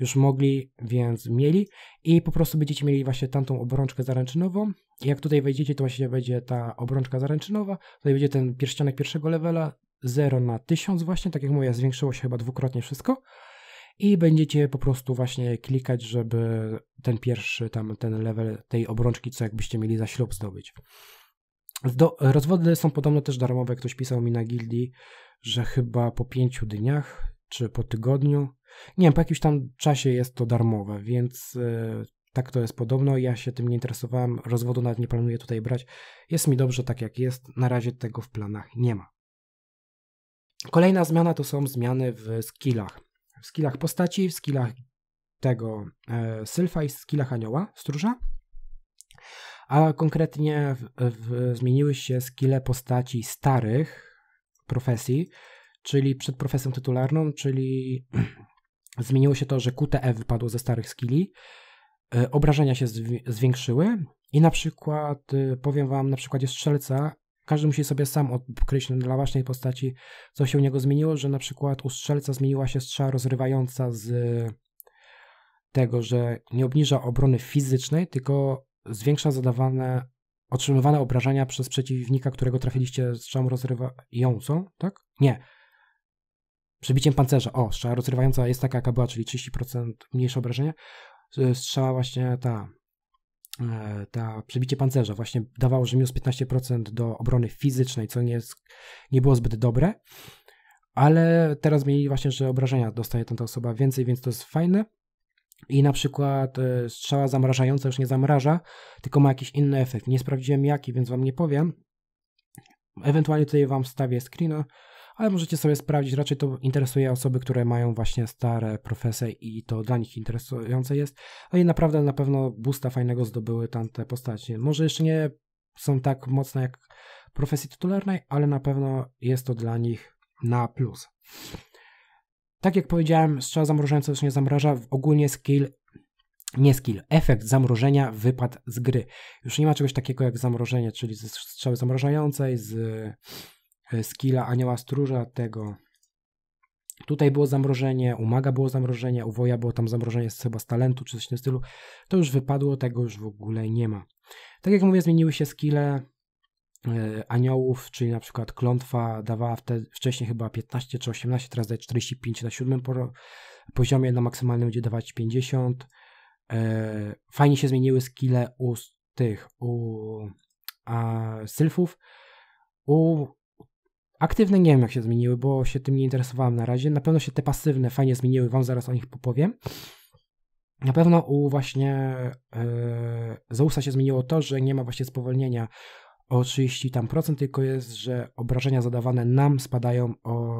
[SPEAKER 1] już mogli, więc mieli i po prostu będziecie mieli właśnie tamtą obrączkę zaręczynową. Jak tutaj wejdziecie, to właśnie będzie ta obrączka zaręczynowa, tutaj będzie ten pierścionek pierwszego levela, 0 na 1000 właśnie, tak jak mówię, zwiększyło się chyba dwukrotnie wszystko i będziecie po prostu właśnie klikać, żeby ten pierwszy tam, ten level tej obrączki, co jakbyście mieli za ślub zdobyć. Do, rozwody są podobno też darmowe, ktoś pisał mi na gildii, że chyba po pięciu dniach, czy po tygodniu, nie wiem, po jakimś tam czasie jest to darmowe, więc yy, tak to jest podobno. Ja się tym nie interesowałem, rozwodu nawet nie planuję tutaj brać. Jest mi dobrze tak jak jest, na razie tego w planach nie ma. Kolejna zmiana to są zmiany w skillach. W skillach postaci, w skillach tego e, sylfa i w skillach anioła, stróża. A konkretnie w, w, zmieniły się skille postaci starych profesji, czyli przed profesją tytularną, czyli Zmieniło się to, że QTE wypadło ze starych skilli, e, obrażenia się zwiększyły i na przykład, e, powiem wam, na przykładzie strzelca, każdy musi sobie sam odkryć dla własnej postaci, co się u niego zmieniło, że na przykład u strzelca zmieniła się strzała rozrywająca z e, tego, że nie obniża obrony fizycznej, tylko zwiększa zadawane, otrzymywane obrażenia przez przeciwnika, którego trafiliście strzałą rozrywającą, tak? Nie, przebiciem pancerza. O, strzała rozrywająca jest taka, jaka była, czyli 30% mniejsze obrażenia. Strzała właśnie ta, e, ta przebicie pancerza właśnie dawało, że minus 15% do obrony fizycznej, co nie, jest, nie było zbyt dobre. Ale teraz mieli właśnie, że obrażenia dostaje ta osoba więcej, więc to jest fajne. I na przykład e, strzała zamrażająca już nie zamraża, tylko ma jakiś inny efekt. Nie sprawdziłem jaki, więc wam nie powiem. Ewentualnie tutaj wam wstawię screena ale możecie sobie sprawdzić. Raczej to interesuje osoby, które mają właśnie stare profesje i to dla nich interesujące jest. No i naprawdę na pewno busta fajnego zdobyły tamte postacie. Może jeszcze nie są tak mocne jak profesji tytularnej, ale na pewno jest to dla nich na plus. Tak jak powiedziałem, strzał zamrożający już nie zamraża. Ogólnie skill nie skill, efekt zamrożenia wypadł z gry. Już nie ma czegoś takiego jak zamrożenie, czyli ze strzały zamrażającej, z E, skilla Anioła Stróża tego. Tutaj było zamrożenie, u Maga było zamrożenie, u Woja było tam zamrożenie chyba z talentu czy coś w tym stylu. To już wypadło, tego już w ogóle nie ma. Tak jak mówię, zmieniły się skile e, aniołów, czyli na przykład klątwa dawała wtedy, wcześniej chyba 15 czy 18, teraz daje 45 na siódmym poziomie, na maksymalnym będzie dawać 50. E, fajnie się zmieniły skile u tych, u a, sylfów. U Aktywne nie wiem jak się zmieniły, bo się tym nie interesowałem na razie. Na pewno się te pasywne fajnie zmieniły, wam zaraz o nich popowiem. Na pewno u właśnie yy, Zeusa się zmieniło to, że nie ma właśnie spowolnienia o 30 tam procent, tylko jest, że obrażenia zadawane nam spadają o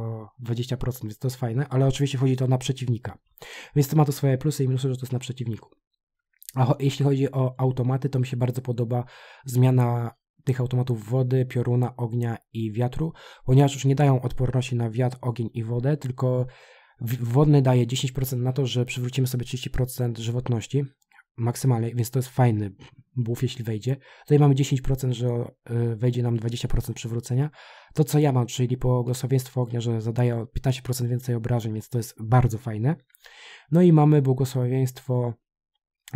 [SPEAKER 1] 20%, więc to jest fajne, ale oczywiście chodzi to na przeciwnika. Więc to ma tu swoje plusy i minusy, że to jest na przeciwniku. A jeśli chodzi o automaty, to mi się bardzo podoba zmiana tych automatów wody, pioruna, ognia i wiatru, ponieważ już nie dają odporności na wiatr, ogień i wodę, tylko wodny daje 10% na to, że przywrócimy sobie 30% żywotności maksymalnie, więc to jest fajny buff, jeśli wejdzie. Tutaj mamy 10%, że y, wejdzie nam 20% przywrócenia. To, co ja mam, czyli błogosławieństwo ognia, że zadaje 15% więcej obrażeń, więc to jest bardzo fajne. No i mamy błogosławieństwo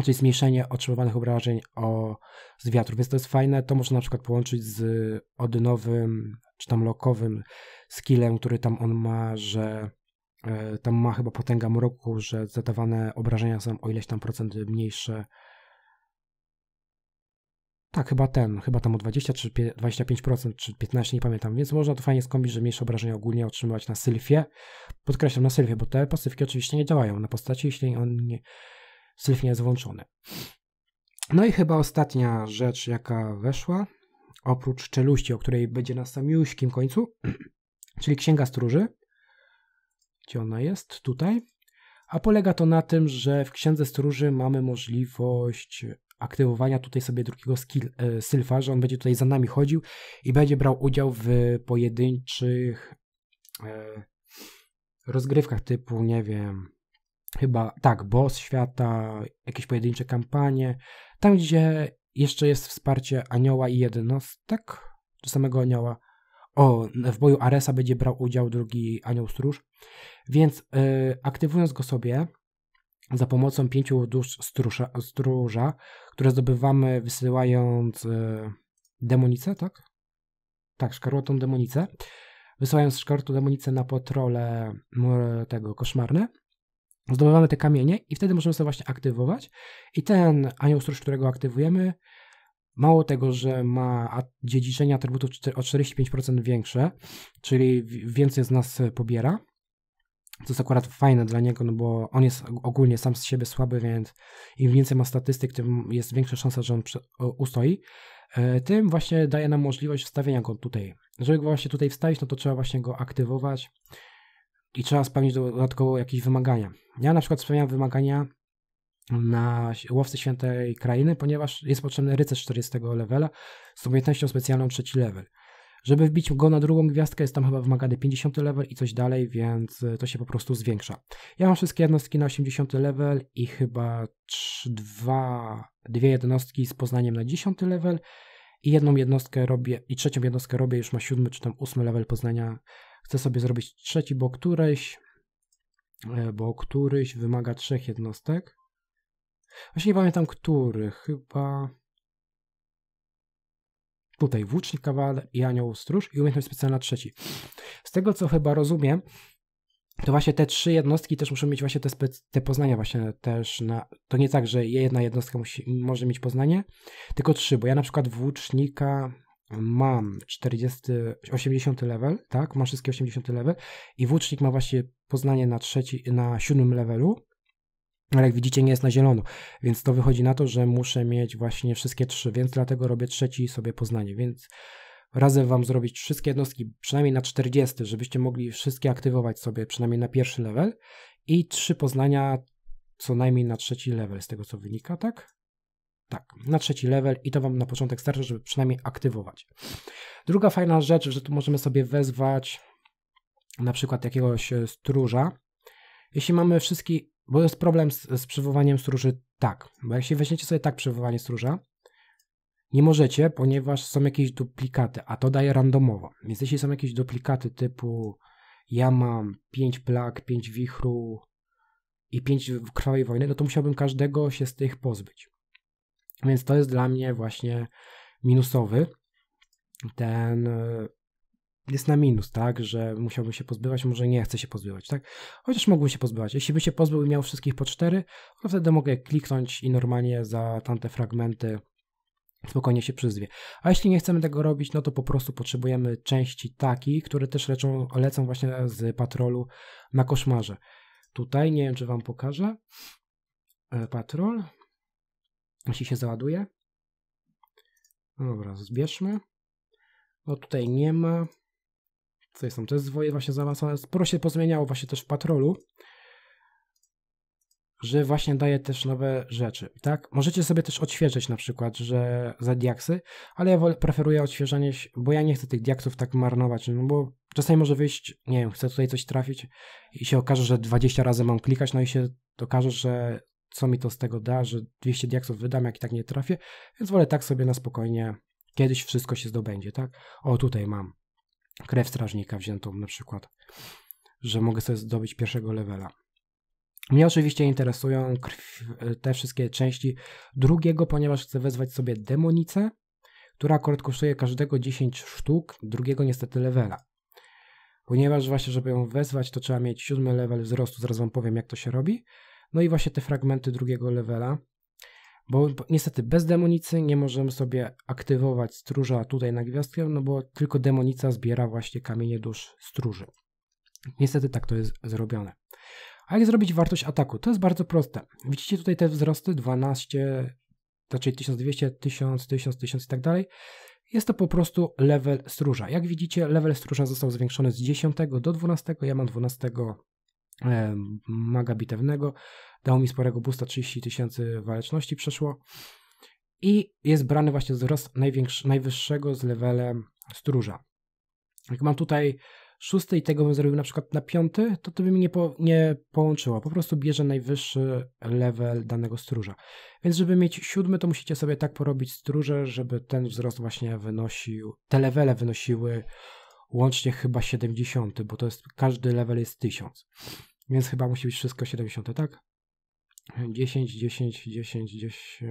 [SPEAKER 1] czyli zmniejszenie otrzymywanych obrażeń o, z wiatru. Więc to jest fajne, to można na przykład połączyć z odynowym czy tam lokowym skillem, który tam on ma, że y, tam ma chyba potęga mroku, że zadawane obrażenia są o ileś tam procent mniejsze. Tak, chyba ten, chyba tam o 20 czy 25%, czy 15, nie pamiętam, więc można to fajnie skombić, że mniejsze obrażenia ogólnie otrzymywać na sylfie. Podkreślam na sylfie, bo te pasywki oczywiście nie działają na postaci, jeśli on nie, Sylwia jest włączony. No i chyba ostatnia rzecz, jaka weszła, oprócz czeluści, o której będzie na samiuśkim końcu, czyli Księga Stróży, gdzie ona jest, tutaj, a polega to na tym, że w Księdze Stróży mamy możliwość aktywowania tutaj sobie drugiego skill, e, sylfa, że on będzie tutaj za nami chodził i będzie brał udział w pojedynczych e, rozgrywkach typu, nie wiem, chyba tak, boss świata, jakieś pojedyncze kampanie, tam gdzie jeszcze jest wsparcie anioła i jednostek, tak? do samego anioła. O, w boju Aresa będzie brał udział drugi anioł stróż, więc yy, aktywując go sobie za pomocą pięciu dusz stróża, stróża które zdobywamy wysyłając yy, demonicę, tak? Tak, szkarłotą demonicę. Wysyłając szkarłotą demonicę na patrole tego koszmarne, zdobywamy te kamienie i wtedy możemy sobie właśnie aktywować. I ten anioł stróż, którego aktywujemy, mało tego, że ma dziedziczenie atrybutów o 45% większe, czyli więcej z nas pobiera, co jest akurat fajne dla niego, no bo on jest ogólnie sam z siebie słaby, więc im więcej ma statystyk, tym jest większa szansa, że on ustoi. E, tym właśnie daje nam możliwość wstawienia go tutaj. Żeby go właśnie tutaj wstawić, no to trzeba właśnie go aktywować i trzeba spełnić dodatkowo jakieś wymagania. Ja na przykład spełniam wymagania na łowcy świętej krainy, ponieważ jest potrzebny rycerz 40 levela z umiejętnością specjalną trzeci level. Żeby wbić go na drugą gwiazdkę, jest tam chyba wymagany 50 level i coś dalej, więc e, to się po prostu zwiększa. Ja mam wszystkie jednostki na 80 level i chyba 3, 2, dwie jednostki z poznaniem na 10 level i jedną jednostkę robię, i trzecią jednostkę robię już na 7 czy tam 8 level poznania Chcę sobie zrobić trzeci, bo któryś, e, bo któryś wymaga trzech jednostek. Właśnie nie pamiętam który, chyba tutaj włócznik, kawaler i anioł stróż i umiejętność specjalna trzeci. Z tego co chyba rozumiem, to właśnie te trzy jednostki też muszą mieć właśnie te, spec- te poznania właśnie też na... To nie tak, że jedna jednostka musi, może mieć poznanie, tylko trzy, bo ja na przykład włócznika mam 40, 80 level, tak, mam wszystkie 80 level i włócznik ma właśnie poznanie na trzeci, na siódmym levelu, ale jak widzicie nie jest na zielono, więc to wychodzi na to, że muszę mieć właśnie wszystkie trzy, więc dlatego robię trzeci sobie poznanie, więc razem Wam zrobić wszystkie jednostki, przynajmniej na 40, żebyście mogli wszystkie aktywować sobie, przynajmniej na pierwszy level i trzy poznania co najmniej na trzeci level, z tego co wynika, tak? Tak, na trzeci level i to Wam na początek starczy, żeby przynajmniej aktywować. Druga fajna rzecz, że tu możemy sobie wezwać na przykład jakiegoś e, stróża. Jeśli mamy wszystkie, bo jest problem z, z przywołaniem stróży tak, bo jeśli weźmiecie sobie tak przywołanie stróża, nie możecie, ponieważ są jakieś duplikaty, a to daje randomowo. Więc jeśli są jakieś duplikaty typu ja mam 5 plag, 5 wichru i 5 krwawej wojny, no to musiałbym każdego się z tych pozbyć. Więc to jest dla mnie właśnie minusowy. Ten e, jest na minus, tak, że musiałbym się pozbywać, może nie chcę się pozbywać, tak? Chociaż mógłbym się pozbywać. Jeśli by się pozbył i miał wszystkich po cztery, to wtedy mogę kliknąć i normalnie za tamte fragmenty spokojnie się przyzwie. A jeśli nie chcemy tego robić, no to po prostu potrzebujemy części takich, które też leczą, lecą właśnie z patrolu na koszmarze. Tutaj, nie wiem czy Wam pokażę, e, patrol, jeśli się załaduje. No dobra, zbierzmy. No tutaj nie ma. Co jest tam? To jest zwoje właśnie zaawansowane. Sporo się pozmieniało właśnie też w patrolu, że właśnie daje też nowe rzeczy, tak? Możecie sobie też odświeżyć na przykład, że za diaksy, ale ja preferuję odświeżanie, bo ja nie chcę tych diaksów tak marnować, no bo czasami może wyjść, nie wiem, chcę tutaj coś trafić i się okaże, że 20 razy mam klikać, no i się okaże, że co mi to z tego da, że 200 diaksów wydam, jak i tak nie trafię, więc wolę tak sobie na spokojnie, kiedyś wszystko się zdobędzie, tak? O, tutaj mam krew strażnika wziętą na przykład, że mogę sobie zdobyć pierwszego levela. Mnie oczywiście interesują krw, e, te wszystkie części drugiego, ponieważ chcę wezwać sobie demonicę, która akurat kosztuje każdego 10 sztuk, drugiego niestety levela. Ponieważ właśnie, żeby ją wezwać, to trzeba mieć siódmy level wzrostu, zaraz wam powiem jak to się robi. No i właśnie te fragmenty drugiego levela, bo niestety bez demonicy nie możemy sobie aktywować stróża tutaj na gwiazdkę, no bo tylko demonica zbiera właśnie kamienie dusz stróży. Niestety tak to jest zrobione. A jak zrobić wartość ataku? To jest bardzo proste. Widzicie tutaj te wzrosty 12, znaczy 1200, 1000, 1000, 1000 i tak dalej. Jest to po prostu level stróża. Jak widzicie, level stróża został zwiększony z 10 do 12. Ja mam 12 E, maga bitewnego. Dał mi sporego busta 30 tysięcy waleczności przeszło. I jest brany właśnie wzrost najwyższego z levelem stróża. Jak mam tutaj szósty i tego bym zrobił na przykład na piąty, to to by mi nie, po, nie połączyło. Po prostu bierze najwyższy level danego stróża. Więc żeby mieć siódmy, to musicie sobie tak porobić stróże, żeby ten wzrost właśnie wynosił, te levele wynosiły łącznie chyba 70, bo to jest, każdy level jest 1000. Więc chyba musi być wszystko 70, tak? 10, 10, 10, 10.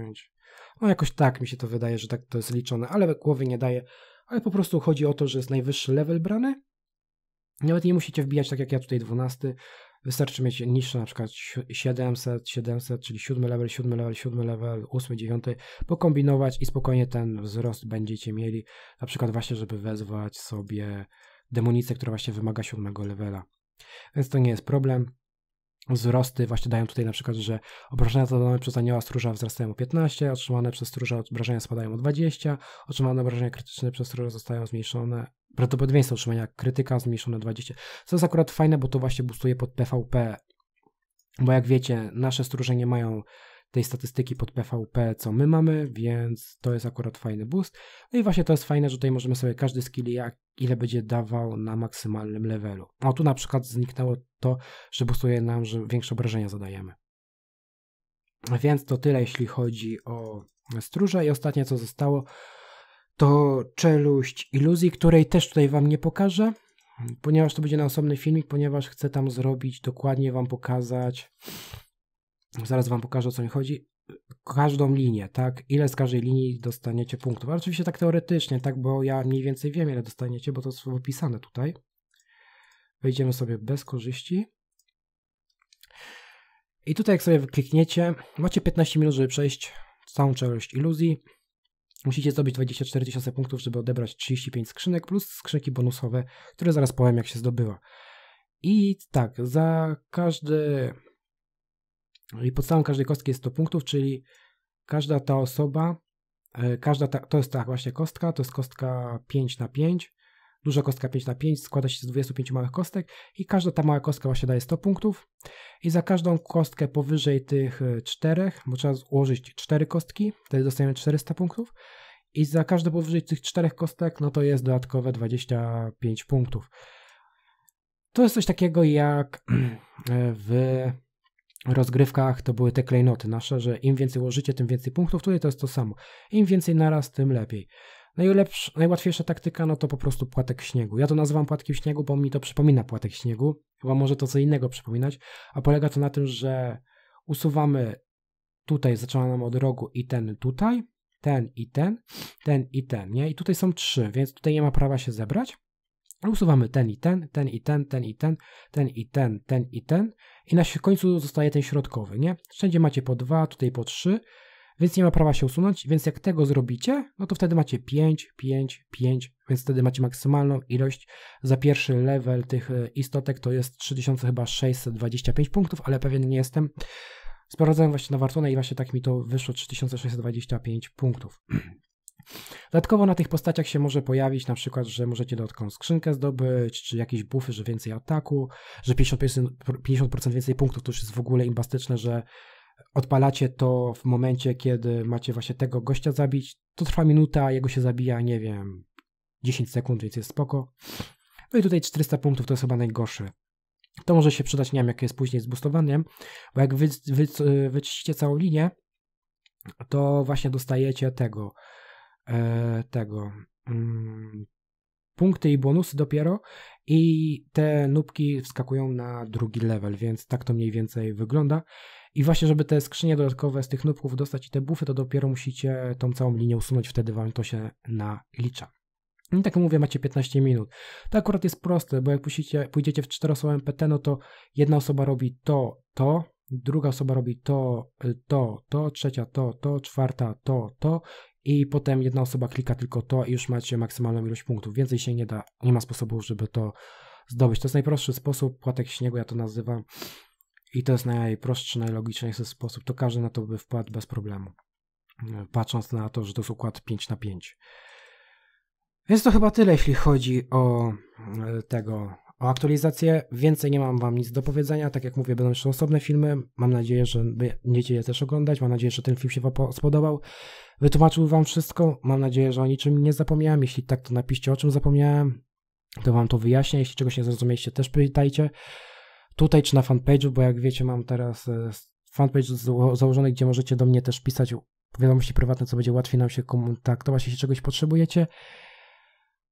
[SPEAKER 1] No jakoś tak mi się to wydaje, że tak to jest liczone, ale głowy nie daje. Ale po prostu chodzi o to, że jest najwyższy level brany. Nawet nie musicie wbijać tak jak ja tutaj 12, Wystarczy mieć niższe na przykład 700, 700, czyli 7 level, 7 level, 7 level, 8, 9, pokombinować i spokojnie ten wzrost będziecie mieli, na przykład właśnie, żeby wezwać sobie demonicę, która właśnie wymaga 7 levela. Więc to nie jest problem. Wzrosty właśnie dają tutaj na przykład, że obrażenia zadane przez anioła stróża wzrastają o 15, otrzymane przez stróża obrażenia spadają o 20, otrzymane obrażenia krytyczne przez stróża zostają zmniejszone prawdopodobieństwo utrzymania krytyka zmniejszone 20. Co jest akurat fajne, bo to właśnie boostuje pod PvP, bo jak wiecie, nasze stróże nie mają tej statystyki pod PvP, co my mamy, więc to jest akurat fajny boost. No i właśnie to jest fajne, że tutaj możemy sobie każdy skill, jak, ile będzie dawał na maksymalnym levelu. O, tu na przykład zniknęło to, że boostuje nam, że większe obrażenia zadajemy. Więc to tyle, jeśli chodzi o stróże. I ostatnie, co zostało, to czeluść iluzji, której też tutaj Wam nie pokażę, ponieważ to będzie na osobny filmik, ponieważ chcę tam zrobić, dokładnie Wam pokazać, zaraz Wam pokażę o co mi chodzi, każdą linię, tak? Ile z każdej linii dostaniecie punktów. Ale oczywiście tak teoretycznie, tak? Bo ja mniej więcej wiem, ile dostaniecie, bo to jest pisane tutaj. Wejdziemy sobie bez korzyści. I tutaj jak sobie klikniecie, macie 15 minut, żeby przejść całą czeluść iluzji. Musicie zdobyć 24 tysiące punktów, żeby odebrać 35 skrzynek plus skrzynki bonusowe, które zaraz powiem jak się zdobyła. I tak, za każdy... I podstawą każdej kostki jest 100 punktów, czyli każda ta osoba, e, każda ta, to jest tak właśnie kostka, to jest kostka 5 na 5 Duża kostka 5 na 5 składa się z 25 małych kostek i każda ta mała kostka właśnie daje 100 punktów. I za każdą kostkę powyżej tych e, czterech, bo trzeba ułożyć 4 kostki, wtedy dostajemy 400 punktów. I za każde powyżej tych czterech kostek, no to jest dodatkowe 25 punktów. To jest coś takiego jak e, w rozgrywkach to były te klejnoty nasze, że im więcej ułożycie, tym więcej punktów. Tutaj to jest to samo. Im więcej naraz, tym lepiej. Najlepsza, najłatwiejsza taktyka no to po prostu płatek śniegu. Ja to nazywam płatkiem śniegu, bo mi to przypomina płatek śniegu. Chyba może to co innego przypominać, a polega to na tym, że usuwamy tutaj, zaczyna nam od rogu i ten tutaj, ten i ten, ten i ten, nie? I tutaj są trzy, więc tutaj nie ma prawa się zebrać. Usuwamy ten i ten, ten i ten, ten i ten, ten i ten, ten i ten i na końcu zostaje ten środkowy, nie? Wszędzie macie po dwa, tutaj po trzy więc nie ma prawa się usunąć, więc jak tego zrobicie, no to wtedy macie 5, 5, 5, więc wtedy macie maksymalną ilość. Za pierwszy level tych e, istotek to jest 3625 punktów, ale pewien nie jestem. Sprawdzałem właśnie na Wartone i właśnie tak mi to wyszło 3625 punktów. Dodatkowo na tych postaciach się może pojawić na przykład, że możecie dodatkową skrzynkę zdobyć, czy jakieś buffy, że więcej ataku, że 50%, 50 więcej punktów, to już jest w ogóle imbastyczne, że odpalacie to w momencie, kiedy macie właśnie tego gościa zabić, to trwa minuta, jego się zabija, nie wiem, 10 sekund, więc jest spoko. No i tutaj 400 punktów to jest chyba najgorszy. To może się przydać, nie wiem, jak jest później z boostowaniem, bo jak wy, wy, e, wyczyścicie całą linię, to właśnie dostajecie tego, e, tego, mm, punkty i bonusy dopiero i te nubki wskakują na drugi level, więc tak to mniej więcej wygląda. I właśnie, żeby te skrzynie dodatkowe z tych nubków dostać i te buffy, to dopiero musicie tą całą linię usunąć, wtedy wam to się nalicza. I tak mówię, macie 15 minut. To akurat jest proste, bo jak pójdziecie, pójdziecie w 4 osoby MPT, no to jedna osoba robi to, to, druga osoba robi to, y, to, to, trzecia to, to, czwarta to, to i potem jedna osoba klika tylko to i już macie maksymalną ilość punktów. Więcej się nie da, nie ma sposobu, żeby to zdobyć. To jest najprostszy sposób, płatek śniegu ja to nazywam i to jest najprostszy, najlogiczniejszy sposób. To każdy na to by wpadł bez problemu, patrząc na to, że to jest układ 5 na 5. Więc to chyba tyle, jeśli chodzi o e, tego, o aktualizację. Więcej nie mam Wam nic do powiedzenia. Tak jak mówię, będą jeszcze osobne filmy. Mam nadzieję, że będziecie je też oglądać. Mam nadzieję, że ten film się Wam spodobał. Wytłumaczył Wam wszystko. Mam nadzieję, że o niczym nie zapomniałem. Jeśli tak, to napiszcie o czym zapomniałem. To Wam to wyjaśnię. Jeśli czegoś nie zrozumieliście, też pytajcie. Tutaj czy na fanpage'u, bo jak wiecie, mam teraz e, fanpage założony, gdzie możecie do mnie też pisać wiadomości prywatne, co będzie łatwiej nam się kontaktować, jeśli czegoś potrzebujecie.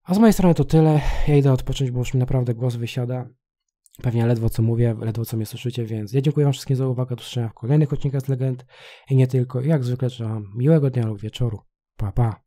[SPEAKER 1] A z mojej strony to tyle. Ja idę odpocząć, bo już mi naprawdę głos wysiada. Pewnie ledwo co mówię, ledwo co mnie słyszycie, więc ja dziękuję Wam wszystkim za uwagę. Do zobaczenia w kolejnych odcinkach z Legend i nie tylko. Jak zwykle, życzę miłego dnia lub wieczoru. Pa, pa.